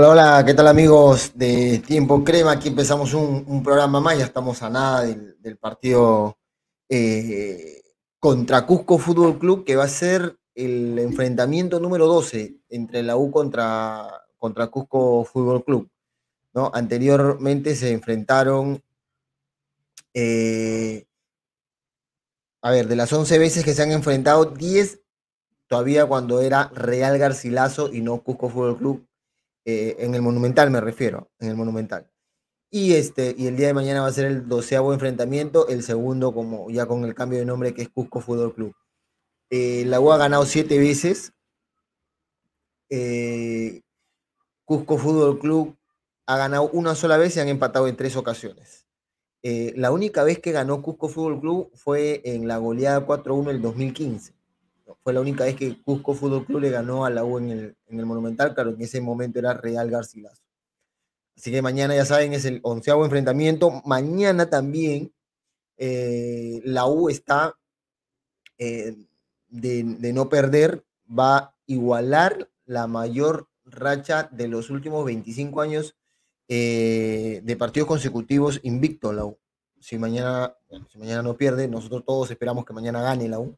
Hola, hola, ¿qué tal amigos de Tiempo Crema? Aquí empezamos un, programa más, ya estamos a nada del, partido eh, contra Cusco Fútbol Club, que va a ser el enfrentamiento número 12 entre la U contra, contra Cusco Fútbol Club. ¿no? Anteriormente se enfrentaron, eh, a ver, de las 11 veces que se han enfrentado, 10 todavía cuando era Real Garcilaso y no Cusco Fútbol Club eh, en el Monumental me refiero, en el Monumental. Y, este, y el día de mañana va a ser el doceavo enfrentamiento, el segundo como ya con el cambio de nombre que es Cusco Fútbol Club. Eh, la U ha ganado siete veces. Eh, Cusco Fútbol Club ha ganado una sola vez y han empatado en tres ocasiones. la única vez que ganó Cusco Fútbol Club fue en la goleada 4-1 el 2015 fue la única vez que Cusco Fútbol Club le ganó a la U en el, Monumental, claro, en ese momento era Real Garcilaso. Así que mañana, ya saben, es el onceavo enfrentamiento. Mañana también eh, la U está eh, de, no perder, va a igualar la mayor racha de los últimos 25 años eh, de partidos consecutivos invicto la U si mañana, si mañana no pierde, nosotros todos esperamos que mañana gane la U.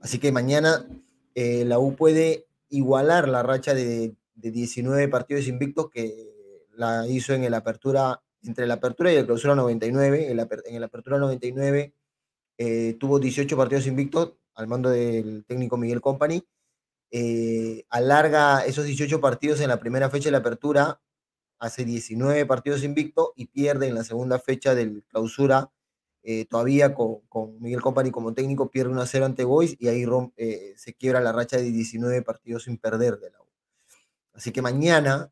Así que mañana eh, la U puede igualar la racha de, 19 partidos invictos que la hizo en el apertura, entre la apertura y el clausura 99. En la, el apertura 99 eh, tuvo 18 partidos invictos al mando del técnico Miguel Company. Eh, alarga esos 18 partidos en la primera fecha de la apertura hace 19 partidos invicto y pierde en la segunda fecha del clausura, eh, todavía con, con, Miguel Company como técnico, pierde 1-0 ante Boys y ahí eh, se quiebra la racha de 19 partidos sin perder de la U. Así que mañana,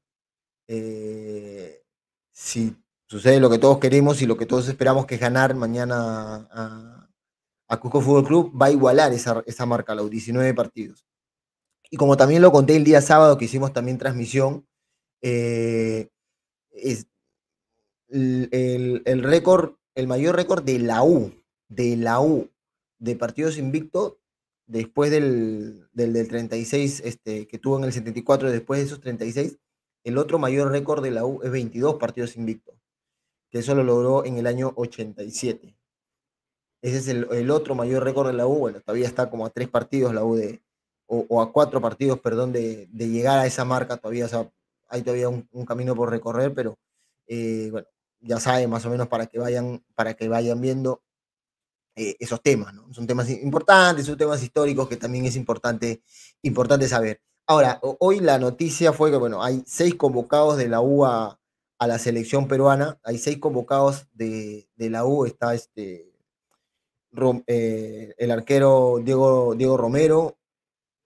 eh, si sucede lo que todos queremos y lo que todos esperamos que es ganar mañana a, Cusco Fútbol Club, va a igualar esa, marca, la U, 19 partidos. Y como también lo conté el día sábado que hicimos también transmisión, es el, récord, el mayor récord de la U, de la U, de partidos invicto después del, 36 este, que tuvo en el 74, después de esos 36, el otro mayor récord de la U es 22 partidos invictos, que eso lo logró en el año 87. Ese es el, otro mayor récord de la U. Bueno, todavía está como a tres partidos la U de, o, a cuatro partidos, perdón, de, de, llegar a esa marca. Todavía, hay todavía un, camino por recorrer, pero eh, bueno, ya saben más o menos para que vayan, para que vayan viendo eh, esos temas, Son temas importantes, son temas históricos que también es importante, importante saber. Ahora, hoy la noticia fue que, bueno, hay seis convocados de la U a, la selección peruana, hay seis convocados de, la U, está este, eh, el arquero Diego, Diego Romero,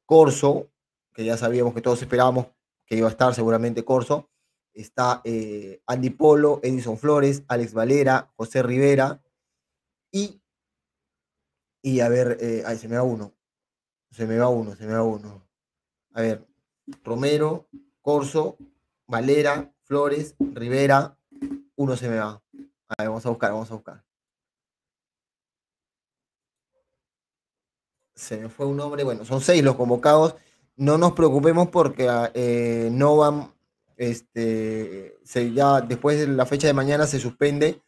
Corso, que ya sabíamos que todos esperábamos que iba a estar seguramente Corso, está eh, Andy Polo, Edison Flores, Alex Valera, José Rivera y, y a ver, eh, se me va uno, se me va uno, se me va uno. A ver, Romero, Corso, Valera, Flores, Rivera, uno se me va. A ver, vamos a buscar, vamos a buscar. Se me fue un nombre, bueno, son seis los convocados no nos preocupemos porque ah, eh, no van, este, se, ya después de la fecha de mañana se suspende.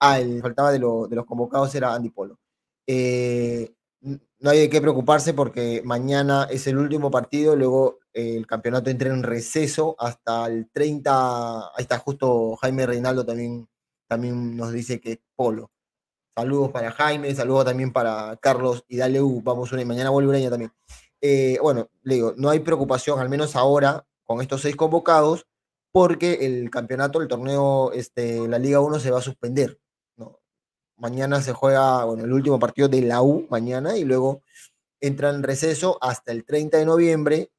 Ah, el faltaba de, los convocados era Andy Polo. Eh, no hay de qué preocuparse porque mañana es el último partido, luego eh, el campeonato entra en receso hasta el 30, ahí está justo Jaime Reinaldo también, también nos dice que es Polo. Saludos para Jaime, saludos también para Carlos y dale U, uh, vamos una y mañana vuelve también. Eh, bueno, le digo, no hay preocupación, al menos ahora, con estos seis convocados, porque el campeonato, el torneo, este, la Liga 1 se va a suspender. Mañana se juega, bueno, el último partido de la U mañana y luego entra en receso hasta el 30 de noviembre,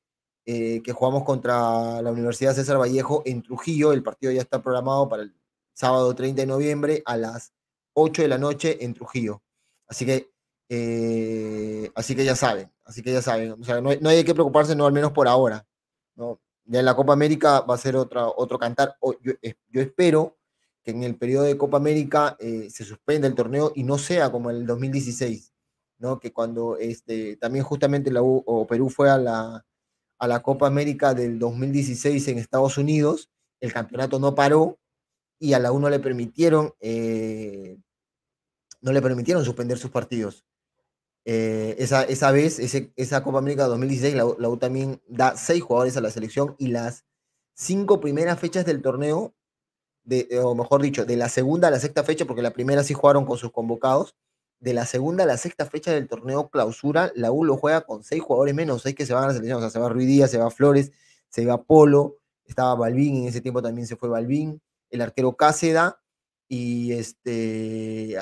eh, que jugamos contra la Universidad César Vallejo en Trujillo. El partido ya está programado para el sábado 30 de noviembre a las 8 de la noche en Trujillo. Así que, eh, así que ya saben, así que ya saben. no, hay que preocuparse, no al menos por ahora. ¿no? Ya en la Copa América va a ser otra, otro cantar. Yo, espero que en el periodo de Copa América eh, se suspenda el torneo y no sea como en el 2016, ¿no? que cuando este, también justamente la Perú fue a la, a la Copa América del 2016 en Estados Unidos, el campeonato no paró y a la U no le permitieron, eh, no le permitieron suspender sus partidos. Eh, esa, vez, esa Copa América 2016, la, U también da seis jugadores a la selección y las cinco primeras fechas del torneo, de, o mejor dicho, de la segunda a la sexta fecha, porque la primera sí jugaron con sus convocados, de la segunda a la sexta fecha del torneo clausura, la U lo juega con seis jugadores menos, seis que se van a la selección, o sea, se va Ruidía, se va Flores, se va Polo, estaba y en ese tiempo también se fue Balbín, el arquero Cáceda y este.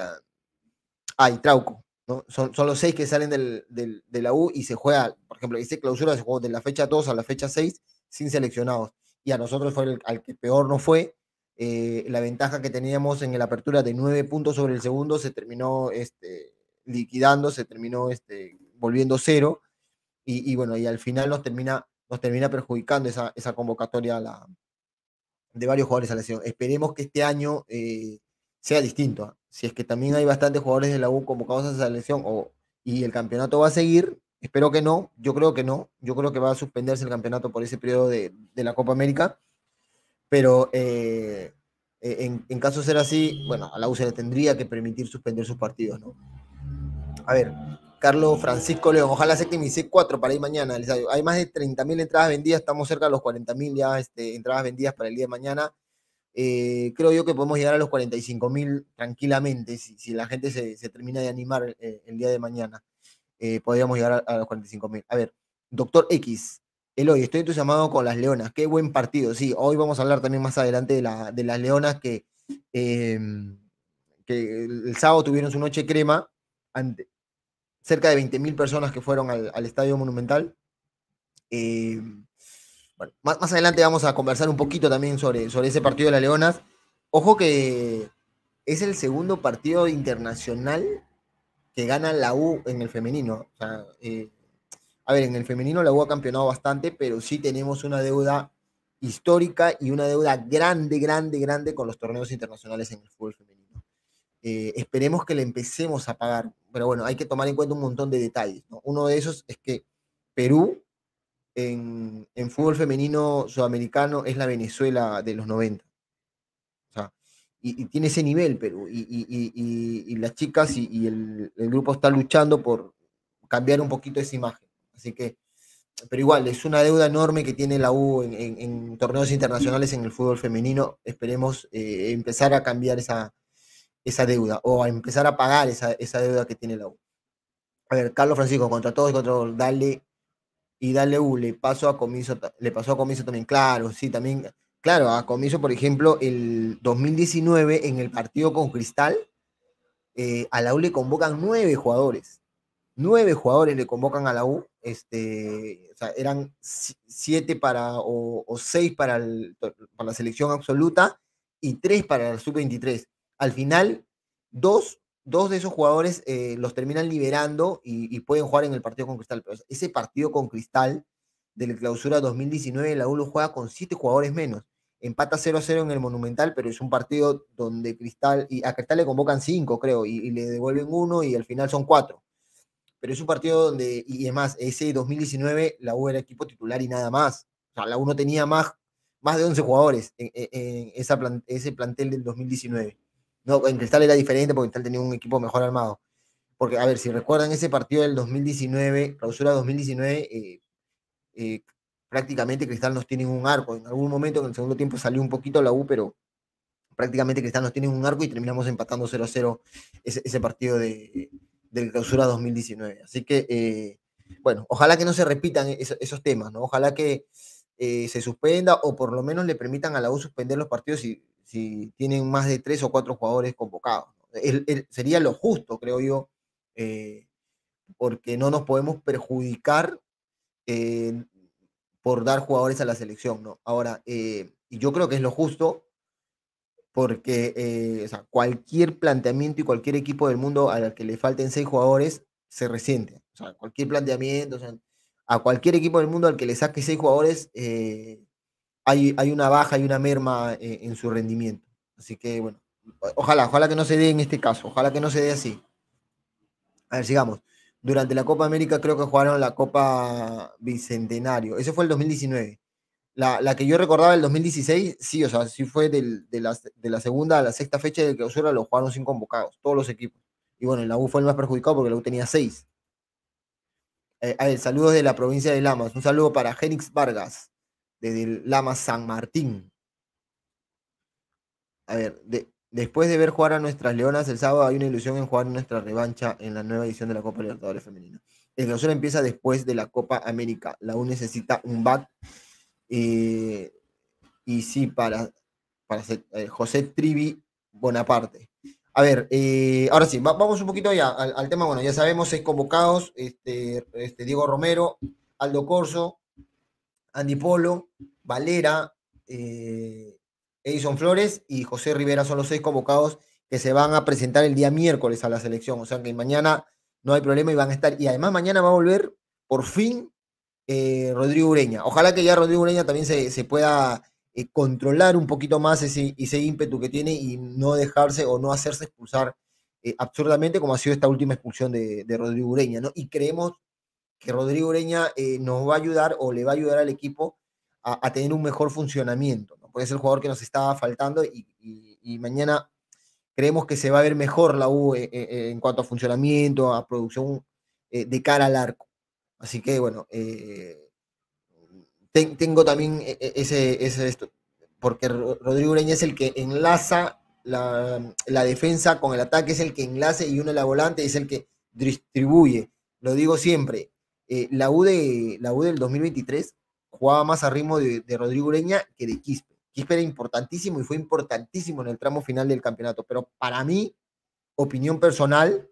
Ah, Trauco. Son, los seis que salen de la U y se juega, por ejemplo, dice este clausura se juega de la fecha 2 a la fecha 6 sin seleccionados. Y a nosotros fue el, al que peor no fue. Eh, la ventaja que teníamos en la apertura de nueve puntos sobre el segundo se terminó este, liquidando, se terminó este, volviendo cero. Y, bueno, y al final nos termina, nos termina perjudicando esa, esa convocatoria a la, de varios jugadores a la selección. Esperemos que este año eh, sea distinto. Si es que también hay bastantes jugadores de la U convocados a esa selección o, y el campeonato va a seguir, espero que no, yo creo que no, yo creo que va a suspenderse el campeonato por ese periodo de, la Copa América, pero eh, e-, en, caso de ser así, bueno, a la U se le tendría que permitir suspender sus partidos, ¿no? A ver, Carlos Francisco León. Ojalá se hice cuatro para ir mañana. Hay más de 30.000 entradas vendidas, estamos cerca de los 40.000 ya este, entradas vendidas para el día de mañana. Eh, creo yo que podemos llegar a los 45.000 tranquilamente si, la gente se, termina de animar eh, el día de mañana. Eh, podríamos llegar a, los 45.000. A ver, doctor X, Eloy, estoy entusiasmado con las Leonas. Qué buen partido. Sí, hoy vamos a hablar también más adelante de, las Leonas que, el, sábado tuvieron su noche crema cerca de 20.000 personas que fueron al, Estadio Monumental. Eh, más, adelante vamos a conversar un poquito también sobre, sobre ese partido de la Leonas. Ojo que es el segundo partido internacional que gana la U en el femenino. Eh, a ver, en el femenino la U ha campeonado bastante, pero sí tenemos una deuda histórica y una deuda grande, grande, grande con los torneos internacionales en el fútbol femenino. Eh, esperemos que le empecemos a pagar pero bueno, hay que tomar en cuenta un montón de detalles. Uno de esos es que Perú en, fútbol femenino sudamericano es la Venezuela de los 90. y, tiene ese nivel Perú. Y, las chicas y, el, grupo están luchando por cambiar un poquito esa imagen. Así que, pero igual, es una deuda enorme que tiene la U en, torneos internacionales en el fútbol femenino. Esperemos eh, empezar a cambiar esa, esa deuda o a empezar a pagar esa, deuda que tiene la U. A ver, Carlos Francisco, contra todos y contra todos, dale y dale U, le pasó a Comiso, le pasó a Comiso también, claro, sí, también, claro, a Comiso, por ejemplo, el 2019 en el partido con Cristal, eh, a la U le convocan nueve jugadores, nueve jugadores le convocan a la U, este, eran siete para, o, seis para, para la selección absoluta y tres para la sub-23 al final dos, de esos jugadores eh, los terminan liberando y, pueden jugar en el partido con Cristal. ese partido con Cristal de la clausura 2019, la U lo juega con siete jugadores menos. Empata 0-0 en el Monumental, pero es un partido donde Cristal, y a Cristal le convocan cinco, creo, y, le devuelven uno y al final son cuatro. Pero es un partido donde, y es más, ese 2019 la U era equipo titular y nada más. O sea, la U no tenía más, más de 11 jugadores en, ese plantel del 2019. No, en Cristal era diferente porque Cristal tenía un equipo mejor armado. Porque, a ver, si recuerdan ese partido del 2019, clausura 2019, eh, eh, prácticamente Cristal nos tiene un arco. En algún momento, en el segundo tiempo, salió un poquito la U, pero prácticamente Cristal nos tiene un arco y terminamos empatando 0-0 ese, ese, partido de, clausura 2019. Así que, eh, bueno, ojalá que no se repitan e, esos, temas, ¿no? Ojalá que se suspenda o por lo menos le permitan a la U suspender los partidos y si tienen más de tres o cuatro jugadores convocados. sería lo justo, creo yo, eh, porque no nos podemos perjudicar eh, por dar jugadores a la selección, ¿no? Ahora, eh, yo creo que es lo justo, porque cualquier planteamiento y cualquier equipo del mundo al que le falten seis jugadores se resiente. O sea, cualquier planteamiento, o sea, a cualquier equipo del mundo al que le saque seis jugadores, hay, una baja y una merma eh, en su rendimiento. Así que bueno, ojalá, ojalá que no se dé en este caso, ojalá que no se dé así. A ver, sigamos. Durante la Copa América creo que jugaron la Copa Bicentenario. Ese fue el 2019. La, que yo recordaba el 2016, sí, o sea, sí fue de, la, segunda a la sexta fecha de clausura, lo jugaron sin convocados, todos los equipos. Y bueno, la U fue el más perjudicado porque la U tenía seis. el eh, saludo saludos de la provincia de Lamas. Un saludo para Genix Vargas desde Lama San Martín. A ver, después de ver jugar a nuestras leonas el sábado, hay una ilusión en jugar nuestra revancha en la nueva edición de la Copa Libertadores Femenina. El clausura empieza después de la Copa América. La U necesita un bat. Eh, y sí, para, para eh, José Trivi Bonaparte. A ver, eh, ahora sí, vamos un poquito ya al, tema. Bueno, ya sabemos, es convocados este, este Diego Romero, Aldo Corso, Andy Polo, Valera, eh, Edison Flores y José Rivera son los seis convocados que se van a presentar el día miércoles a la selección. O sea que mañana no hay problema y van a estar. Y además mañana va a volver por fin eh, Rodrigo Ureña. Ojalá que ya Rodrigo Ureña también se, pueda eh, controlar un poquito más ese, ímpetu que tiene y no dejarse o no hacerse expulsar absolutamente absurdamente como ha sido esta última expulsión de, Rodrigo Ureña. ¿no? Y creemos que Rodrigo Ureña eh, nos va a ayudar o le va a ayudar al equipo a, tener un mejor funcionamiento, porque es el jugador que nos estaba faltando y, mañana creemos que se va a ver mejor la U eh, eh, en cuanto a funcionamiento, a producción de cara al arco. Así que bueno, tengo también ese, porque Rodrigo Ureña es el que enlaza la, defensa con el ataque, es el que enlace y uno la volante es el que distribuye. Lo digo siempre, eh, la, U de, la U del 2023 jugaba más a ritmo de, Rodrigo Ureña que de Quispe. Quispe era importantísimo y fue importantísimo en el tramo final del campeonato, pero para mí, opinión personal,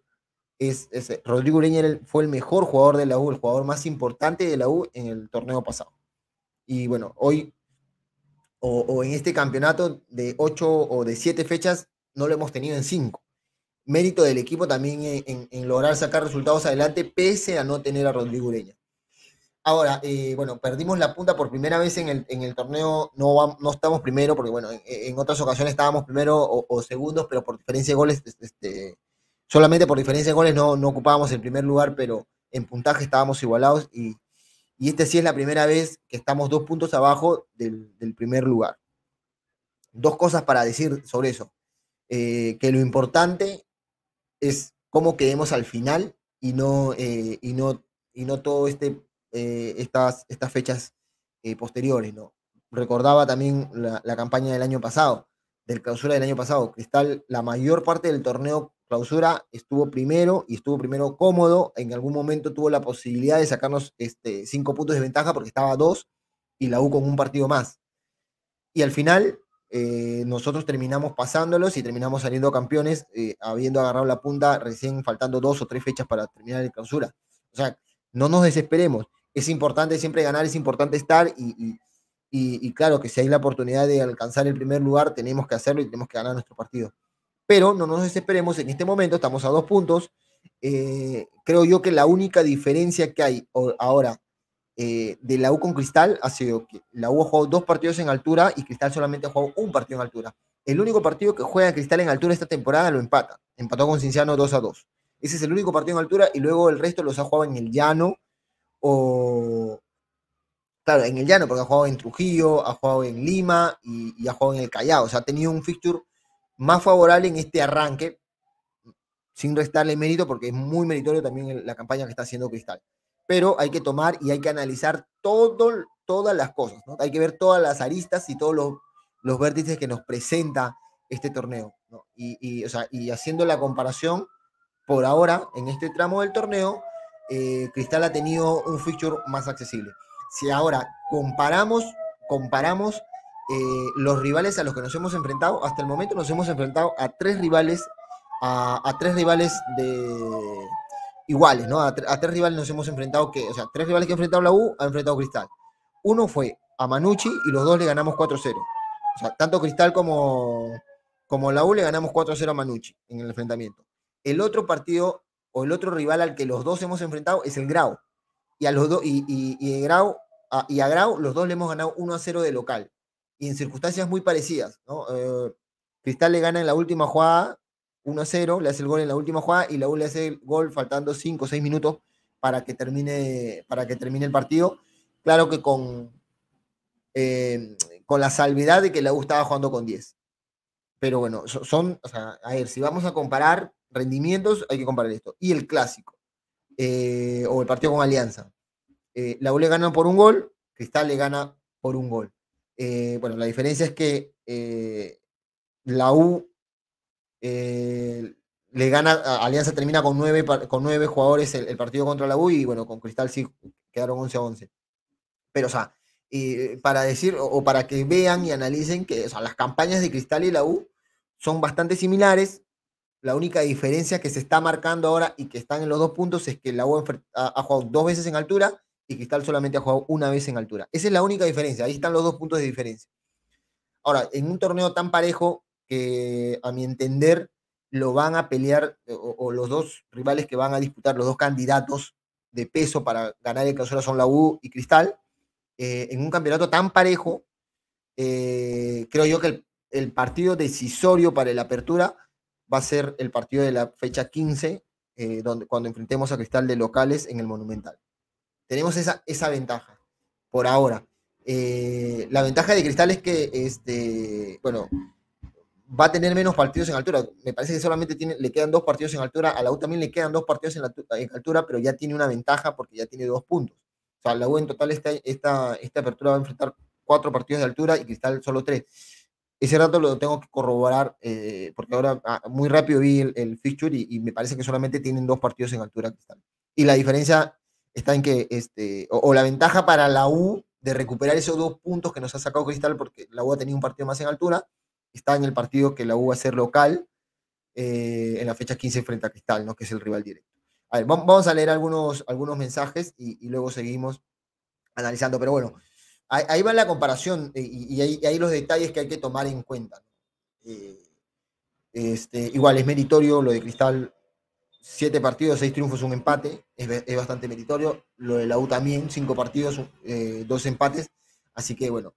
es, Rodrigo Ureña fue el mejor jugador de la U, el jugador más importante de la U en el torneo pasado. Y bueno, hoy o en este campeonato de ocho o de siete fechas, no lo hemos tenido en cinco mérito del equipo también en, lograr sacar resultados adelante, pese a no tener a Rodrigo Ureña. Ahora, eh, bueno, perdimos la punta por primera vez en el, torneo, no, no estamos primero, porque bueno, en, otras ocasiones estábamos primero o, segundos, pero por diferencia de goles, este, solamente por diferencia de goles no, no ocupábamos el primer lugar, pero en puntaje estábamos igualados y, y esta sí es la primera vez que estamos dos puntos abajo del, primer lugar. Dos cosas para decir sobre eso. Eh, que lo importante es cómo quedemos al final y no, eh, y no, y no todo este, eh, estas, estas fechas eh, posteriores. ¿no? Recordaba también la, campaña del año pasado, del clausura del año pasado. Cristal, la mayor parte del torneo clausura estuvo primero y estuvo primero cómodo. En algún momento tuvo la posibilidad de sacarnos este, cinco puntos de ventaja porque estaba dos y la U con un partido más. Y al final eh, nosotros terminamos pasándolos y terminamos saliendo campeones, eh, habiendo agarrado la punta recién faltando dos o tres fechas para terminar el clausura. O sea, no nos desesperemos. Es importante siempre ganar, es importante estar y, claro que si hay la oportunidad de alcanzar el primer lugar, tenemos que hacerlo y tenemos que ganar nuestro partido. Pero no nos desesperemos, en este momento estamos a dos puntos. Eh, creo yo que la única diferencia que hay ahora eh, de la U con Cristal ha sido que la U ha jugado dos partidos en altura y Cristal solamente ha jugado un partido en altura. El único partido que juega Cristal en altura esta temporada lo empata. Empató con Cinciano 2 a 2. Ese es el único partido en altura y luego el resto los ha jugado en el llano o... Claro, en el llano, porque ha jugado en Trujillo, ha jugado en Lima y, y ha jugado en el Callao. O sea, ha tenido un fixture más favorable en este arranque, sin restarle mérito, porque es muy meritorio también la campaña que está haciendo Cristal pero hay que tomar y hay que analizar todo, todas las cosas, Hay que ver todas las aristas y todos los, vértices que nos presenta este torneo, y, y, haciendo la comparación, por ahora, en este tramo del torneo, eh, Cristal ha tenido un fixture más accesible. Si ahora comparamos, comparamos eh, los rivales a los que nos hemos enfrentado, hasta el momento nos hemos enfrentado a tres rivales, a tres rivales de, iguales, ¿no? A, tres rivales nos hemos enfrentado que, o sea, tres rivales que ha enfrentado la U ha enfrentado Cristal. Uno fue a Manucci y los dos le ganamos 4-0. O sea, tanto Cristal como, como la U le ganamos 4-0 a Manucci en el enfrentamiento. El otro partido o el otro rival al que los dos hemos enfrentado es el Grau. Y a, los dos y, y, Grau, y a Grau los dos le hemos ganado 1-0 de local. Y en circunstancias muy parecidas, ¿no? Eh, Cristal le gana en la última jugada 1 a 0, le hace el gol en la última jugada y la U le hace el gol faltando 5 o 6 minutos para que termine, para que termine el partido. Claro que con, eh, con la salvedad de que la U estaba jugando con 10. Pero bueno, son, a ver, si vamos a comparar rendimientos, hay que comparar esto. Y el clásico, eh, o el partido con Alianza. Eh, la U le gana por un gol, Cristal le gana por un gol. bueno, la diferencia es que la U eh, le gana, Alianza termina con nueve, con jugadores el, partido contra la U y bueno, con Cristal sí quedaron 11 a 11. Pero, o sea, eh, para decir o, para que vean y analicen que o las campañas de Cristal y la U son bastante similares. La única diferencia que se está marcando ahora y que están en los dos puntos es que la U ha jugado dos veces en altura y Cristal solamente ha jugado una vez en altura. Esa es la única diferencia. Ahí están los dos puntos de diferencia. Ahora, en un torneo tan parejo, que a mi entender lo van a pelear, eh, o, los dos rivales que van a disputar, los dos candidatos de peso para ganar el clausura son la U y Cristal, eh, en un campeonato tan parejo, eh, creo yo que el, partido decisorio para la apertura va a ser el partido de la fecha 15, donde, cuando enfrentemos a Cristal de locales en el Monumental. Tenemos esa, esa ventaja, por ahora. la ventaja de Cristal es que, este, bueno, va a tener menos partidos en altura. Me parece que solamente tiene, le quedan dos partidos en altura. A la U también le quedan dos partidos en, la, altura, pero ya tiene una ventaja porque ya tiene dos puntos. O sea, la U en total esta, esta, esta apertura va a enfrentar cuatro partidos de altura y Cristal solo tres. Ese rato lo tengo que corroborar eh, porque ahora ah, muy rápido vi el, el fixture y, me parece que solamente tienen dos partidos en altura Cristal. Y la diferencia está en que, este, o la ventaja para la U de recuperar esos dos puntos que nos ha sacado Cristal porque la U ha tenido un partido más en altura está en el partido que la U va a ser local eh, en la fecha 15 frente a Cristal, ¿no? que es el rival directo. vamos a leer algunos, algunos mensajes y, luego seguimos analizando, pero bueno, ahí, va la comparación eh, y, ahí, los detalles que hay que tomar en cuenta. Eh, este, igual es meritorio lo de Cristal, siete partidos, seis triunfos, un empate, es, bastante meritorio. Lo de la U también, cinco partidos, dos empates, así que bueno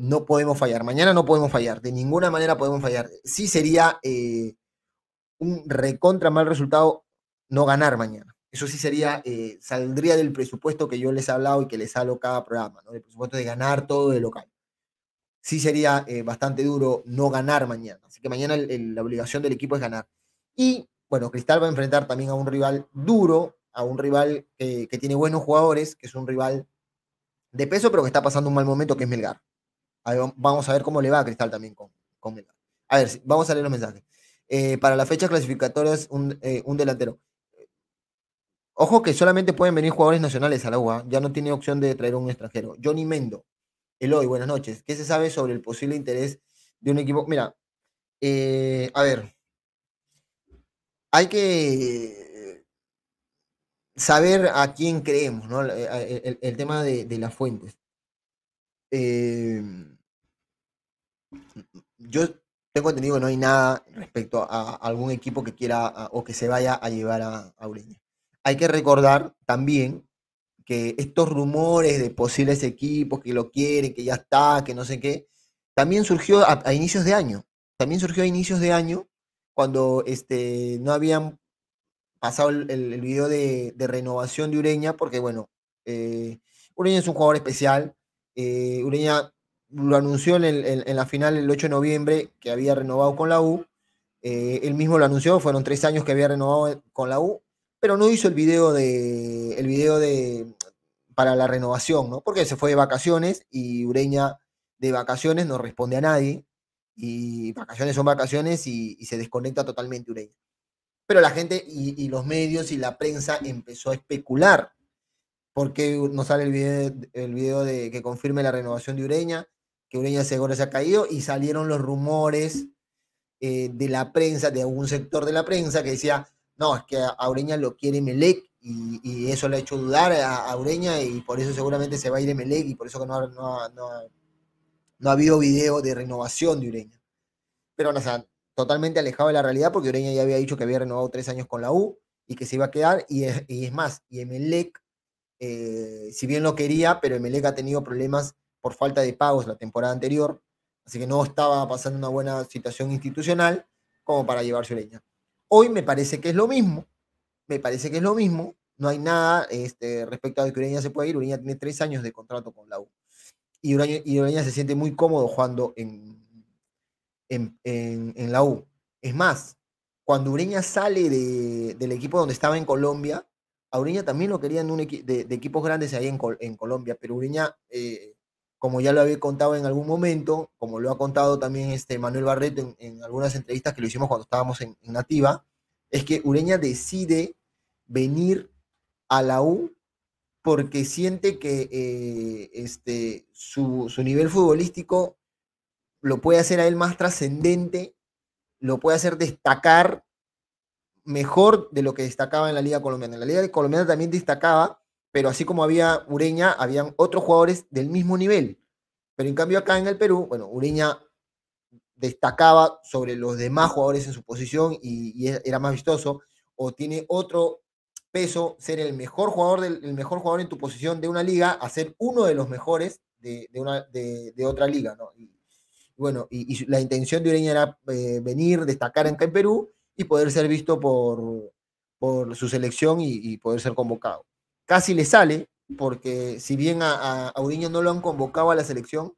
no podemos fallar. Mañana no podemos fallar. De ninguna manera podemos fallar. Sí sería eh, un recontra mal resultado no ganar mañana. Eso sí sería, eh, saldría del presupuesto que yo les he hablado y que les hablo cada programa, ¿no? El presupuesto de ganar todo de local. Sí sería eh, bastante duro no ganar mañana. Así que mañana la obligación del equipo es ganar. Y bueno, Cristal va a enfrentar también a un rival duro, a un rival que, que tiene buenos jugadores, que es un rival de peso, pero que está pasando un mal momento, que es Melgar vamos a ver cómo le va a Cristal también con, con A ver, vamos a leer los mensajes. Eh, para la fecha clasificatoria es eh, un, delantero. Ojo que solamente pueden venir jugadores nacionales a la UA, ¿ah? ya no tiene opción de traer un extranjero. Johnny Mendo, Eloy, buenas noches. ¿Qué se sabe sobre el posible interés de un equipo? Mira, eh, a ver, hay que saber a quién creemos, ¿no? El, tema de, las fuentes. Em, yo tengo entendido que no hay nada respecto a algún equipo que quiera o que se vaya a llevar a, Ureña. Hay que recordar también que estos rumores de posibles equipos que lo quieren, que ya está, que no sé qué, también surgió a, inicios de año. También surgió a inicios de año cuando este, no habían pasado el, video de, renovación de Ureña, porque bueno, eh, Ureña es un jugador especial, eh, Ureña lo anunció en, la final el 8 de noviembre que había renovado con la U. Eh, él mismo lo anunció, fueron tres años que había renovado con la U, pero no hizo el video de el de para la renovación, Porque se fue de vacaciones y Ureña de vacaciones no responde a nadie. Y vacaciones son vacaciones y, se desconecta totalmente Ureña. Pero la gente y, y los medios y la prensa empezó a especular porque no sale el video, el video de que confirme la renovación de Ureña, que Ureña seguro se ha caído, y salieron los rumores eh, de la prensa, de algún sector de la prensa, que decía, no, es que a Ureña lo quiere Melec, y, eso le ha hecho dudar a, Ureña, y por eso seguramente se va a ir Melec, y por eso que no, no, no, ha habido video de renovación de Ureña. Pero, o sea, totalmente alejado de la realidad, porque Ureña ya había dicho que había renovado tres años con la U, y que se iba a quedar, y es, y es más, y Melec eh, si bien lo quería, pero Emelec ha tenido problemas por falta de pagos la temporada anterior, así que no estaba pasando una buena situación institucional como para llevarse Ureña. Hoy me parece que es lo mismo, me parece que es lo mismo, no hay nada este, respecto a que Ureña se puede ir, Ureña tiene tres años de contrato con la U. Y Ureña, se siente muy cómodo jugando en, en, en, en, la U. Es más, cuando Ureña sale de, del equipo donde estaba en Colombia, a Ureña también lo querían de, un equipos grandes ahí en, Colombia, pero Ureña, eh, como ya lo había contado en algún momento, como lo ha contado también este Manuel Barreto en, algunas entrevistas que lo hicimos cuando estábamos en, Nativa, es que Ureña decide venir a la U porque siente que eh, este, su, su, nivel futbolístico lo puede hacer a él más trascendente, lo puede hacer destacar mejor de lo que destacaba en la Liga Colombiana. En la Liga Colombiana también destacaba, pero así como había Ureña, habían otros jugadores del mismo nivel. Pero en cambio acá en el Perú, bueno, Ureña destacaba sobre los demás jugadores en su posición y, e-, era más vistoso, o tiene otro peso ser el mejor jugador, del, mejor jugador en tu posición de una liga, a ser uno de los mejores de, una, de, otra liga, Y, bueno, y, la intención de Ureña era eh, venir, destacar acá en Perú y poder ser visto por, por su selección y, poder ser convocado. Casi le sale, porque si bien a, Ureña no lo han convocado a la selección,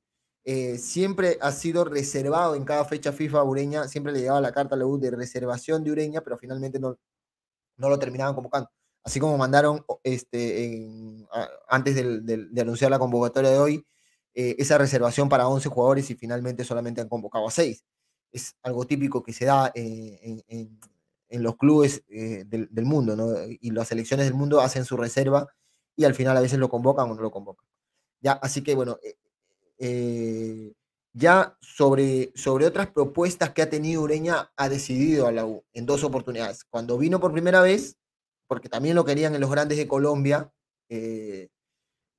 eh, siempre ha sido reservado en cada fecha FIFA a Ureña, siempre le llegaba la carta a la U de reservación de Ureña, pero finalmente no, no lo terminaban convocando. Así como mandaron este, antes de anunciar la convocatoria de hoy, eh, esa reservación para 11 jugadores y finalmente solamente han convocado a 6 es algo típico que se da eh, en, los clubes eh, del, mundo, ¿no? Y las selecciones del mundo hacen su reserva y al final a veces lo convocan o no lo convocan. Ya, así que bueno, eh, ya sobre, sobre otras propuestas que ha tenido Ureña, ha decidido a la U en dos oportunidades. Cuando vino por primera vez, porque también lo querían en los grandes de Colombia,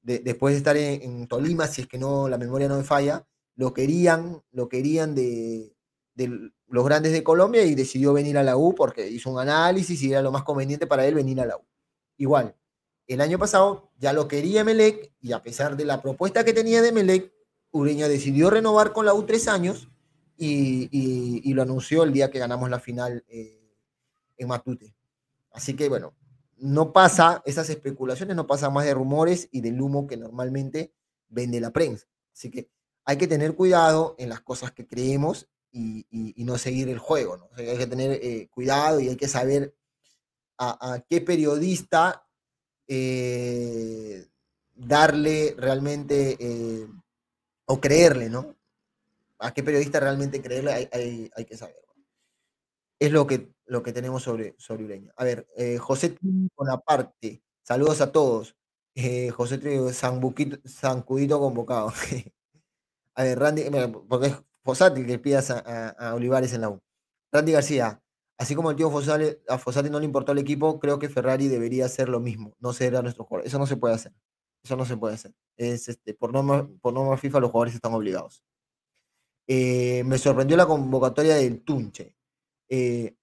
después de estar en, Tolima, si es que no la memoria no me falla, lo querían, lo querían de, de los grandes de Colombia y decidió venir a la U porque hizo un análisis y era lo más conveniente para él venir a la U. Igual, el año pasado ya lo quería Melec y a pesar de la propuesta que tenía de Melec, Ureña decidió renovar con la U tres años y, lo anunció el día que ganamos la final eh, en Matute. Así que bueno, no pasa, esas especulaciones no pasan más de rumores y del humo que normalmente vende la prensa. Así que hay que tener cuidado en las cosas que creemos y, no seguir el juego. ¿no? hay que tener eh, cuidado y hay que saber a, qué periodista eh, darle realmente eh, o creerle, ¿no? A qué periodista realmente creerle hay, hay, hay que saber. Es lo que, lo que tenemos sobre, sobre Ureña. A ver, José con aparte, saludos a todos. José San, Buquito, convocado. A ver, Randy, porque Fosati, que pidas a, Olivares en la U. Randy García, así como el tío Fosati a Fosati no le importó el equipo, creo que Ferrari debería hacer lo mismo, no ser a nuestro jugador. Eso no se puede hacer. Eso no se puede hacer. Este, por, norma, por FIFA los jugadores están obligados. Eh, me sorprendió la convocatoria del Tunche. Eh,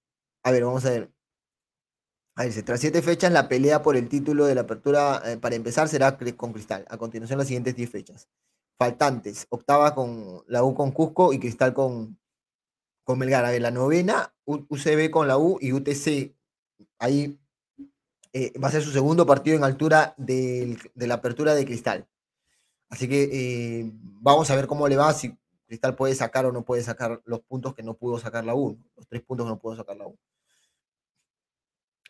a ver, vamos a ver. A ver, tras siete fechas, la pelea por el título de la apertura eh, para empezar será con Cristal. A continuación, las siguientes diez fechas faltantes. Octava con la U con Cusco y Cristal con, con Melgar. A ver, la novena, UCB con la U y UTC. Ahí eh, va a ser su segundo partido en altura del, de la apertura de Cristal. Así que eh, vamos a ver cómo le va, si Cristal puede sacar o no puede sacar los puntos que no pudo sacar la U, los tres puntos que no pudo sacar la U.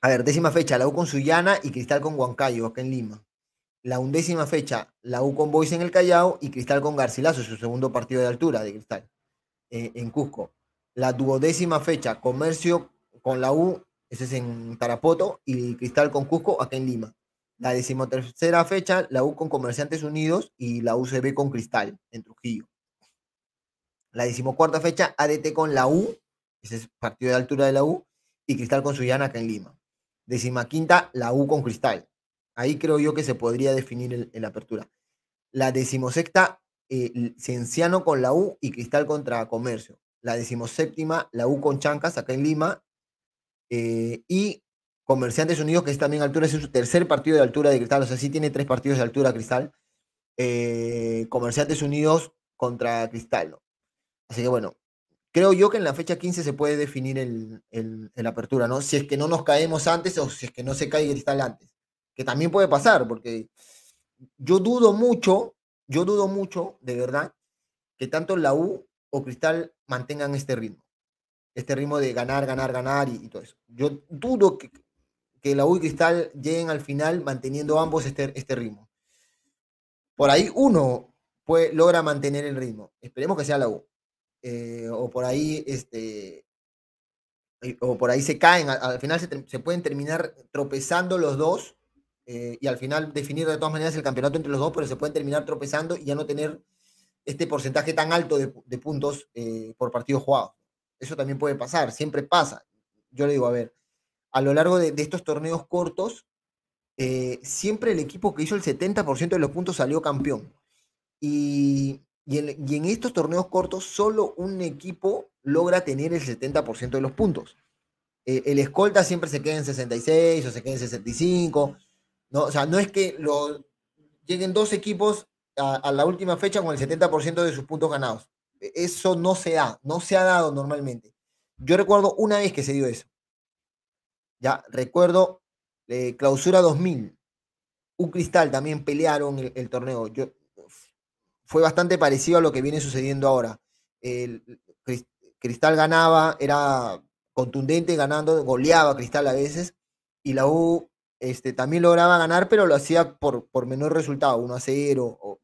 A ver, décima fecha, la U con Sullana y Cristal con Huancayo, acá en Lima la undécima fecha, la U con Boys en el Callao y Cristal con Garcilaso, su segundo partido de altura de Cristal, eh, en Cusco. La duodécima fecha, Comercio con la U, ese es en Tarapoto, y Cristal con Cusco, acá en Lima. La decimotercera fecha, la U con Comerciantes Unidos y la UCB con Cristal, en Trujillo. La decimocuarta fecha, ADT con la U, ese es partido de altura de la U, y Cristal con Sullana, acá en Lima. quinta, la U con Cristal Ahí creo yo que se podría definir la apertura. La decimosexta, eh, Cienciano con la U y Cristal contra Comercio. La decimoséptima, la U con Chancas, acá en Lima. Eh, y Comerciantes Unidos, que es también altura, es su tercer partido de altura de Cristal. O sea, sí tiene tres partidos de altura Cristal. Eh, Comerciantes Unidos contra Cristal. Así que bueno, creo yo que en la fecha 15 se puede definir la apertura, ¿no? Si es que no nos caemos antes o si es que no se cae Cristal antes que también puede pasar, porque yo dudo mucho, yo dudo mucho, de verdad, que tanto la U o Cristal mantengan este ritmo, este ritmo de ganar, ganar, ganar y, todo eso. Yo dudo que, que, la U y Cristal lleguen al final manteniendo ambos este, este ritmo. Por ahí uno puede, logra mantener el ritmo, esperemos que sea la U. Eh, o por ahí este eh, o por ahí se caen, al, final se pueden terminar tropezando los dos eh, y al final definir de todas maneras el campeonato entre los dos, pero se pueden terminar tropezando y ya no tener este porcentaje tan alto de, puntos eh, por partido jugado. Eso también puede pasar, siempre pasa. Yo le digo, a ver, a lo largo de, estos torneos cortos, eh, siempre el equipo que hizo el 70% de los puntos salió campeón. Y, en, estos torneos cortos, solo un equipo logra tener el 70% de los puntos. el escolta siempre se queda en 66 o se queda en 65. ¿no? O sea, no es que lleguen dos equipos a, la última fecha con el 70% de sus puntos ganados. E, eso no se da, no se ha dado normalmente. Yo recuerdo una vez que se dio eso. Ya, recuerdo eh, clausura 2000. Un cristal también pelearon el, torneo. Yo, fue bastante parecido a lo que viene sucediendo ahora. El, cristal ganaba, era contundente ganando, goleaba Cristal a veces, y la U este, también lograba ganar, pero lo hacía por, por menor resultado, 1 a 0.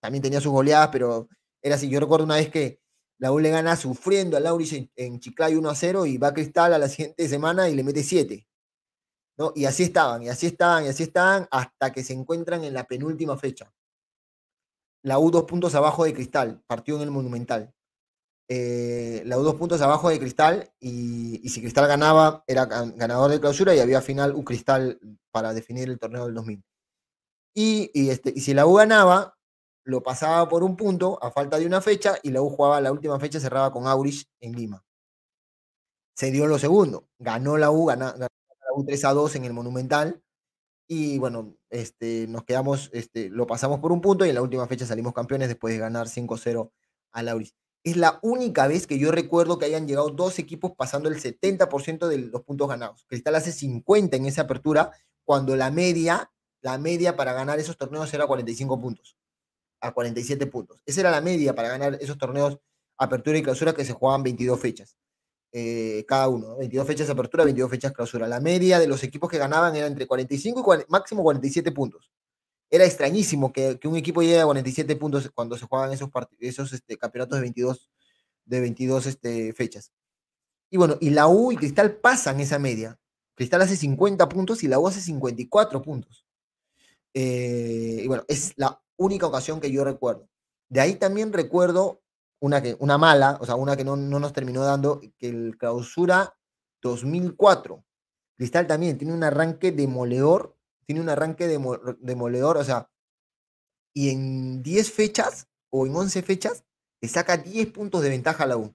también tenía sus goleadas, pero era así. Yo recuerdo una vez que la U le gana sufriendo a Lauri en, Chiclay 1 a 0 y va a Cristal a la siguiente semana y le mete 7. ¿no? Y así estaban, y así estaban, y así estaban, hasta que se encuentran en la penúltima fecha. La U dos puntos abajo de Cristal, partió en el Monumental. Eh, la U dos puntos abajo de Cristal y, si Cristal ganaba era ganador de clausura y había final un Cristal para definir el torneo del 2000. Este, y, si la U ganaba, lo pasaba por un punto a falta de una fecha y la U jugaba la última fecha, cerraba con Auris en Lima. Se dio lo segundo, ganó la U, ganó, la U 3 a 2 en el Monumental y bueno, este, nos quedamos, este, lo pasamos por un punto y en la última fecha salimos campeones después de ganar 5-0 a Auris es la única vez que yo recuerdo que hayan llegado dos equipos pasando el 70% de los puntos ganados. Cristal hace 50 en esa apertura, cuando la media, la media para ganar esos torneos era 45 puntos, a 47 puntos. Esa era la media para ganar esos torneos apertura y clausura que se jugaban 22 fechas, eh, cada uno, 22 fechas apertura, 22 fechas clausura. La media de los equipos que ganaban era entre 45 y máximo 47 puntos era extrañísimo que, un equipo llegue a 47 puntos cuando se juegan esos, esos este, campeonatos de 22, de 22 este, fechas. Y bueno, y la U y Cristal pasan esa media. Cristal hace 50 puntos y la U hace 54 puntos. Eh, y bueno, es la única ocasión que yo recuerdo. De ahí también recuerdo una, que, una mala, o sea, una que no, no nos terminó dando, que el clausura 2004. Cristal también tiene un arranque demoledor tiene un arranque demoledor, o sea, y en 10 fechas o en 11 fechas le saca 10 puntos de ventaja a la U.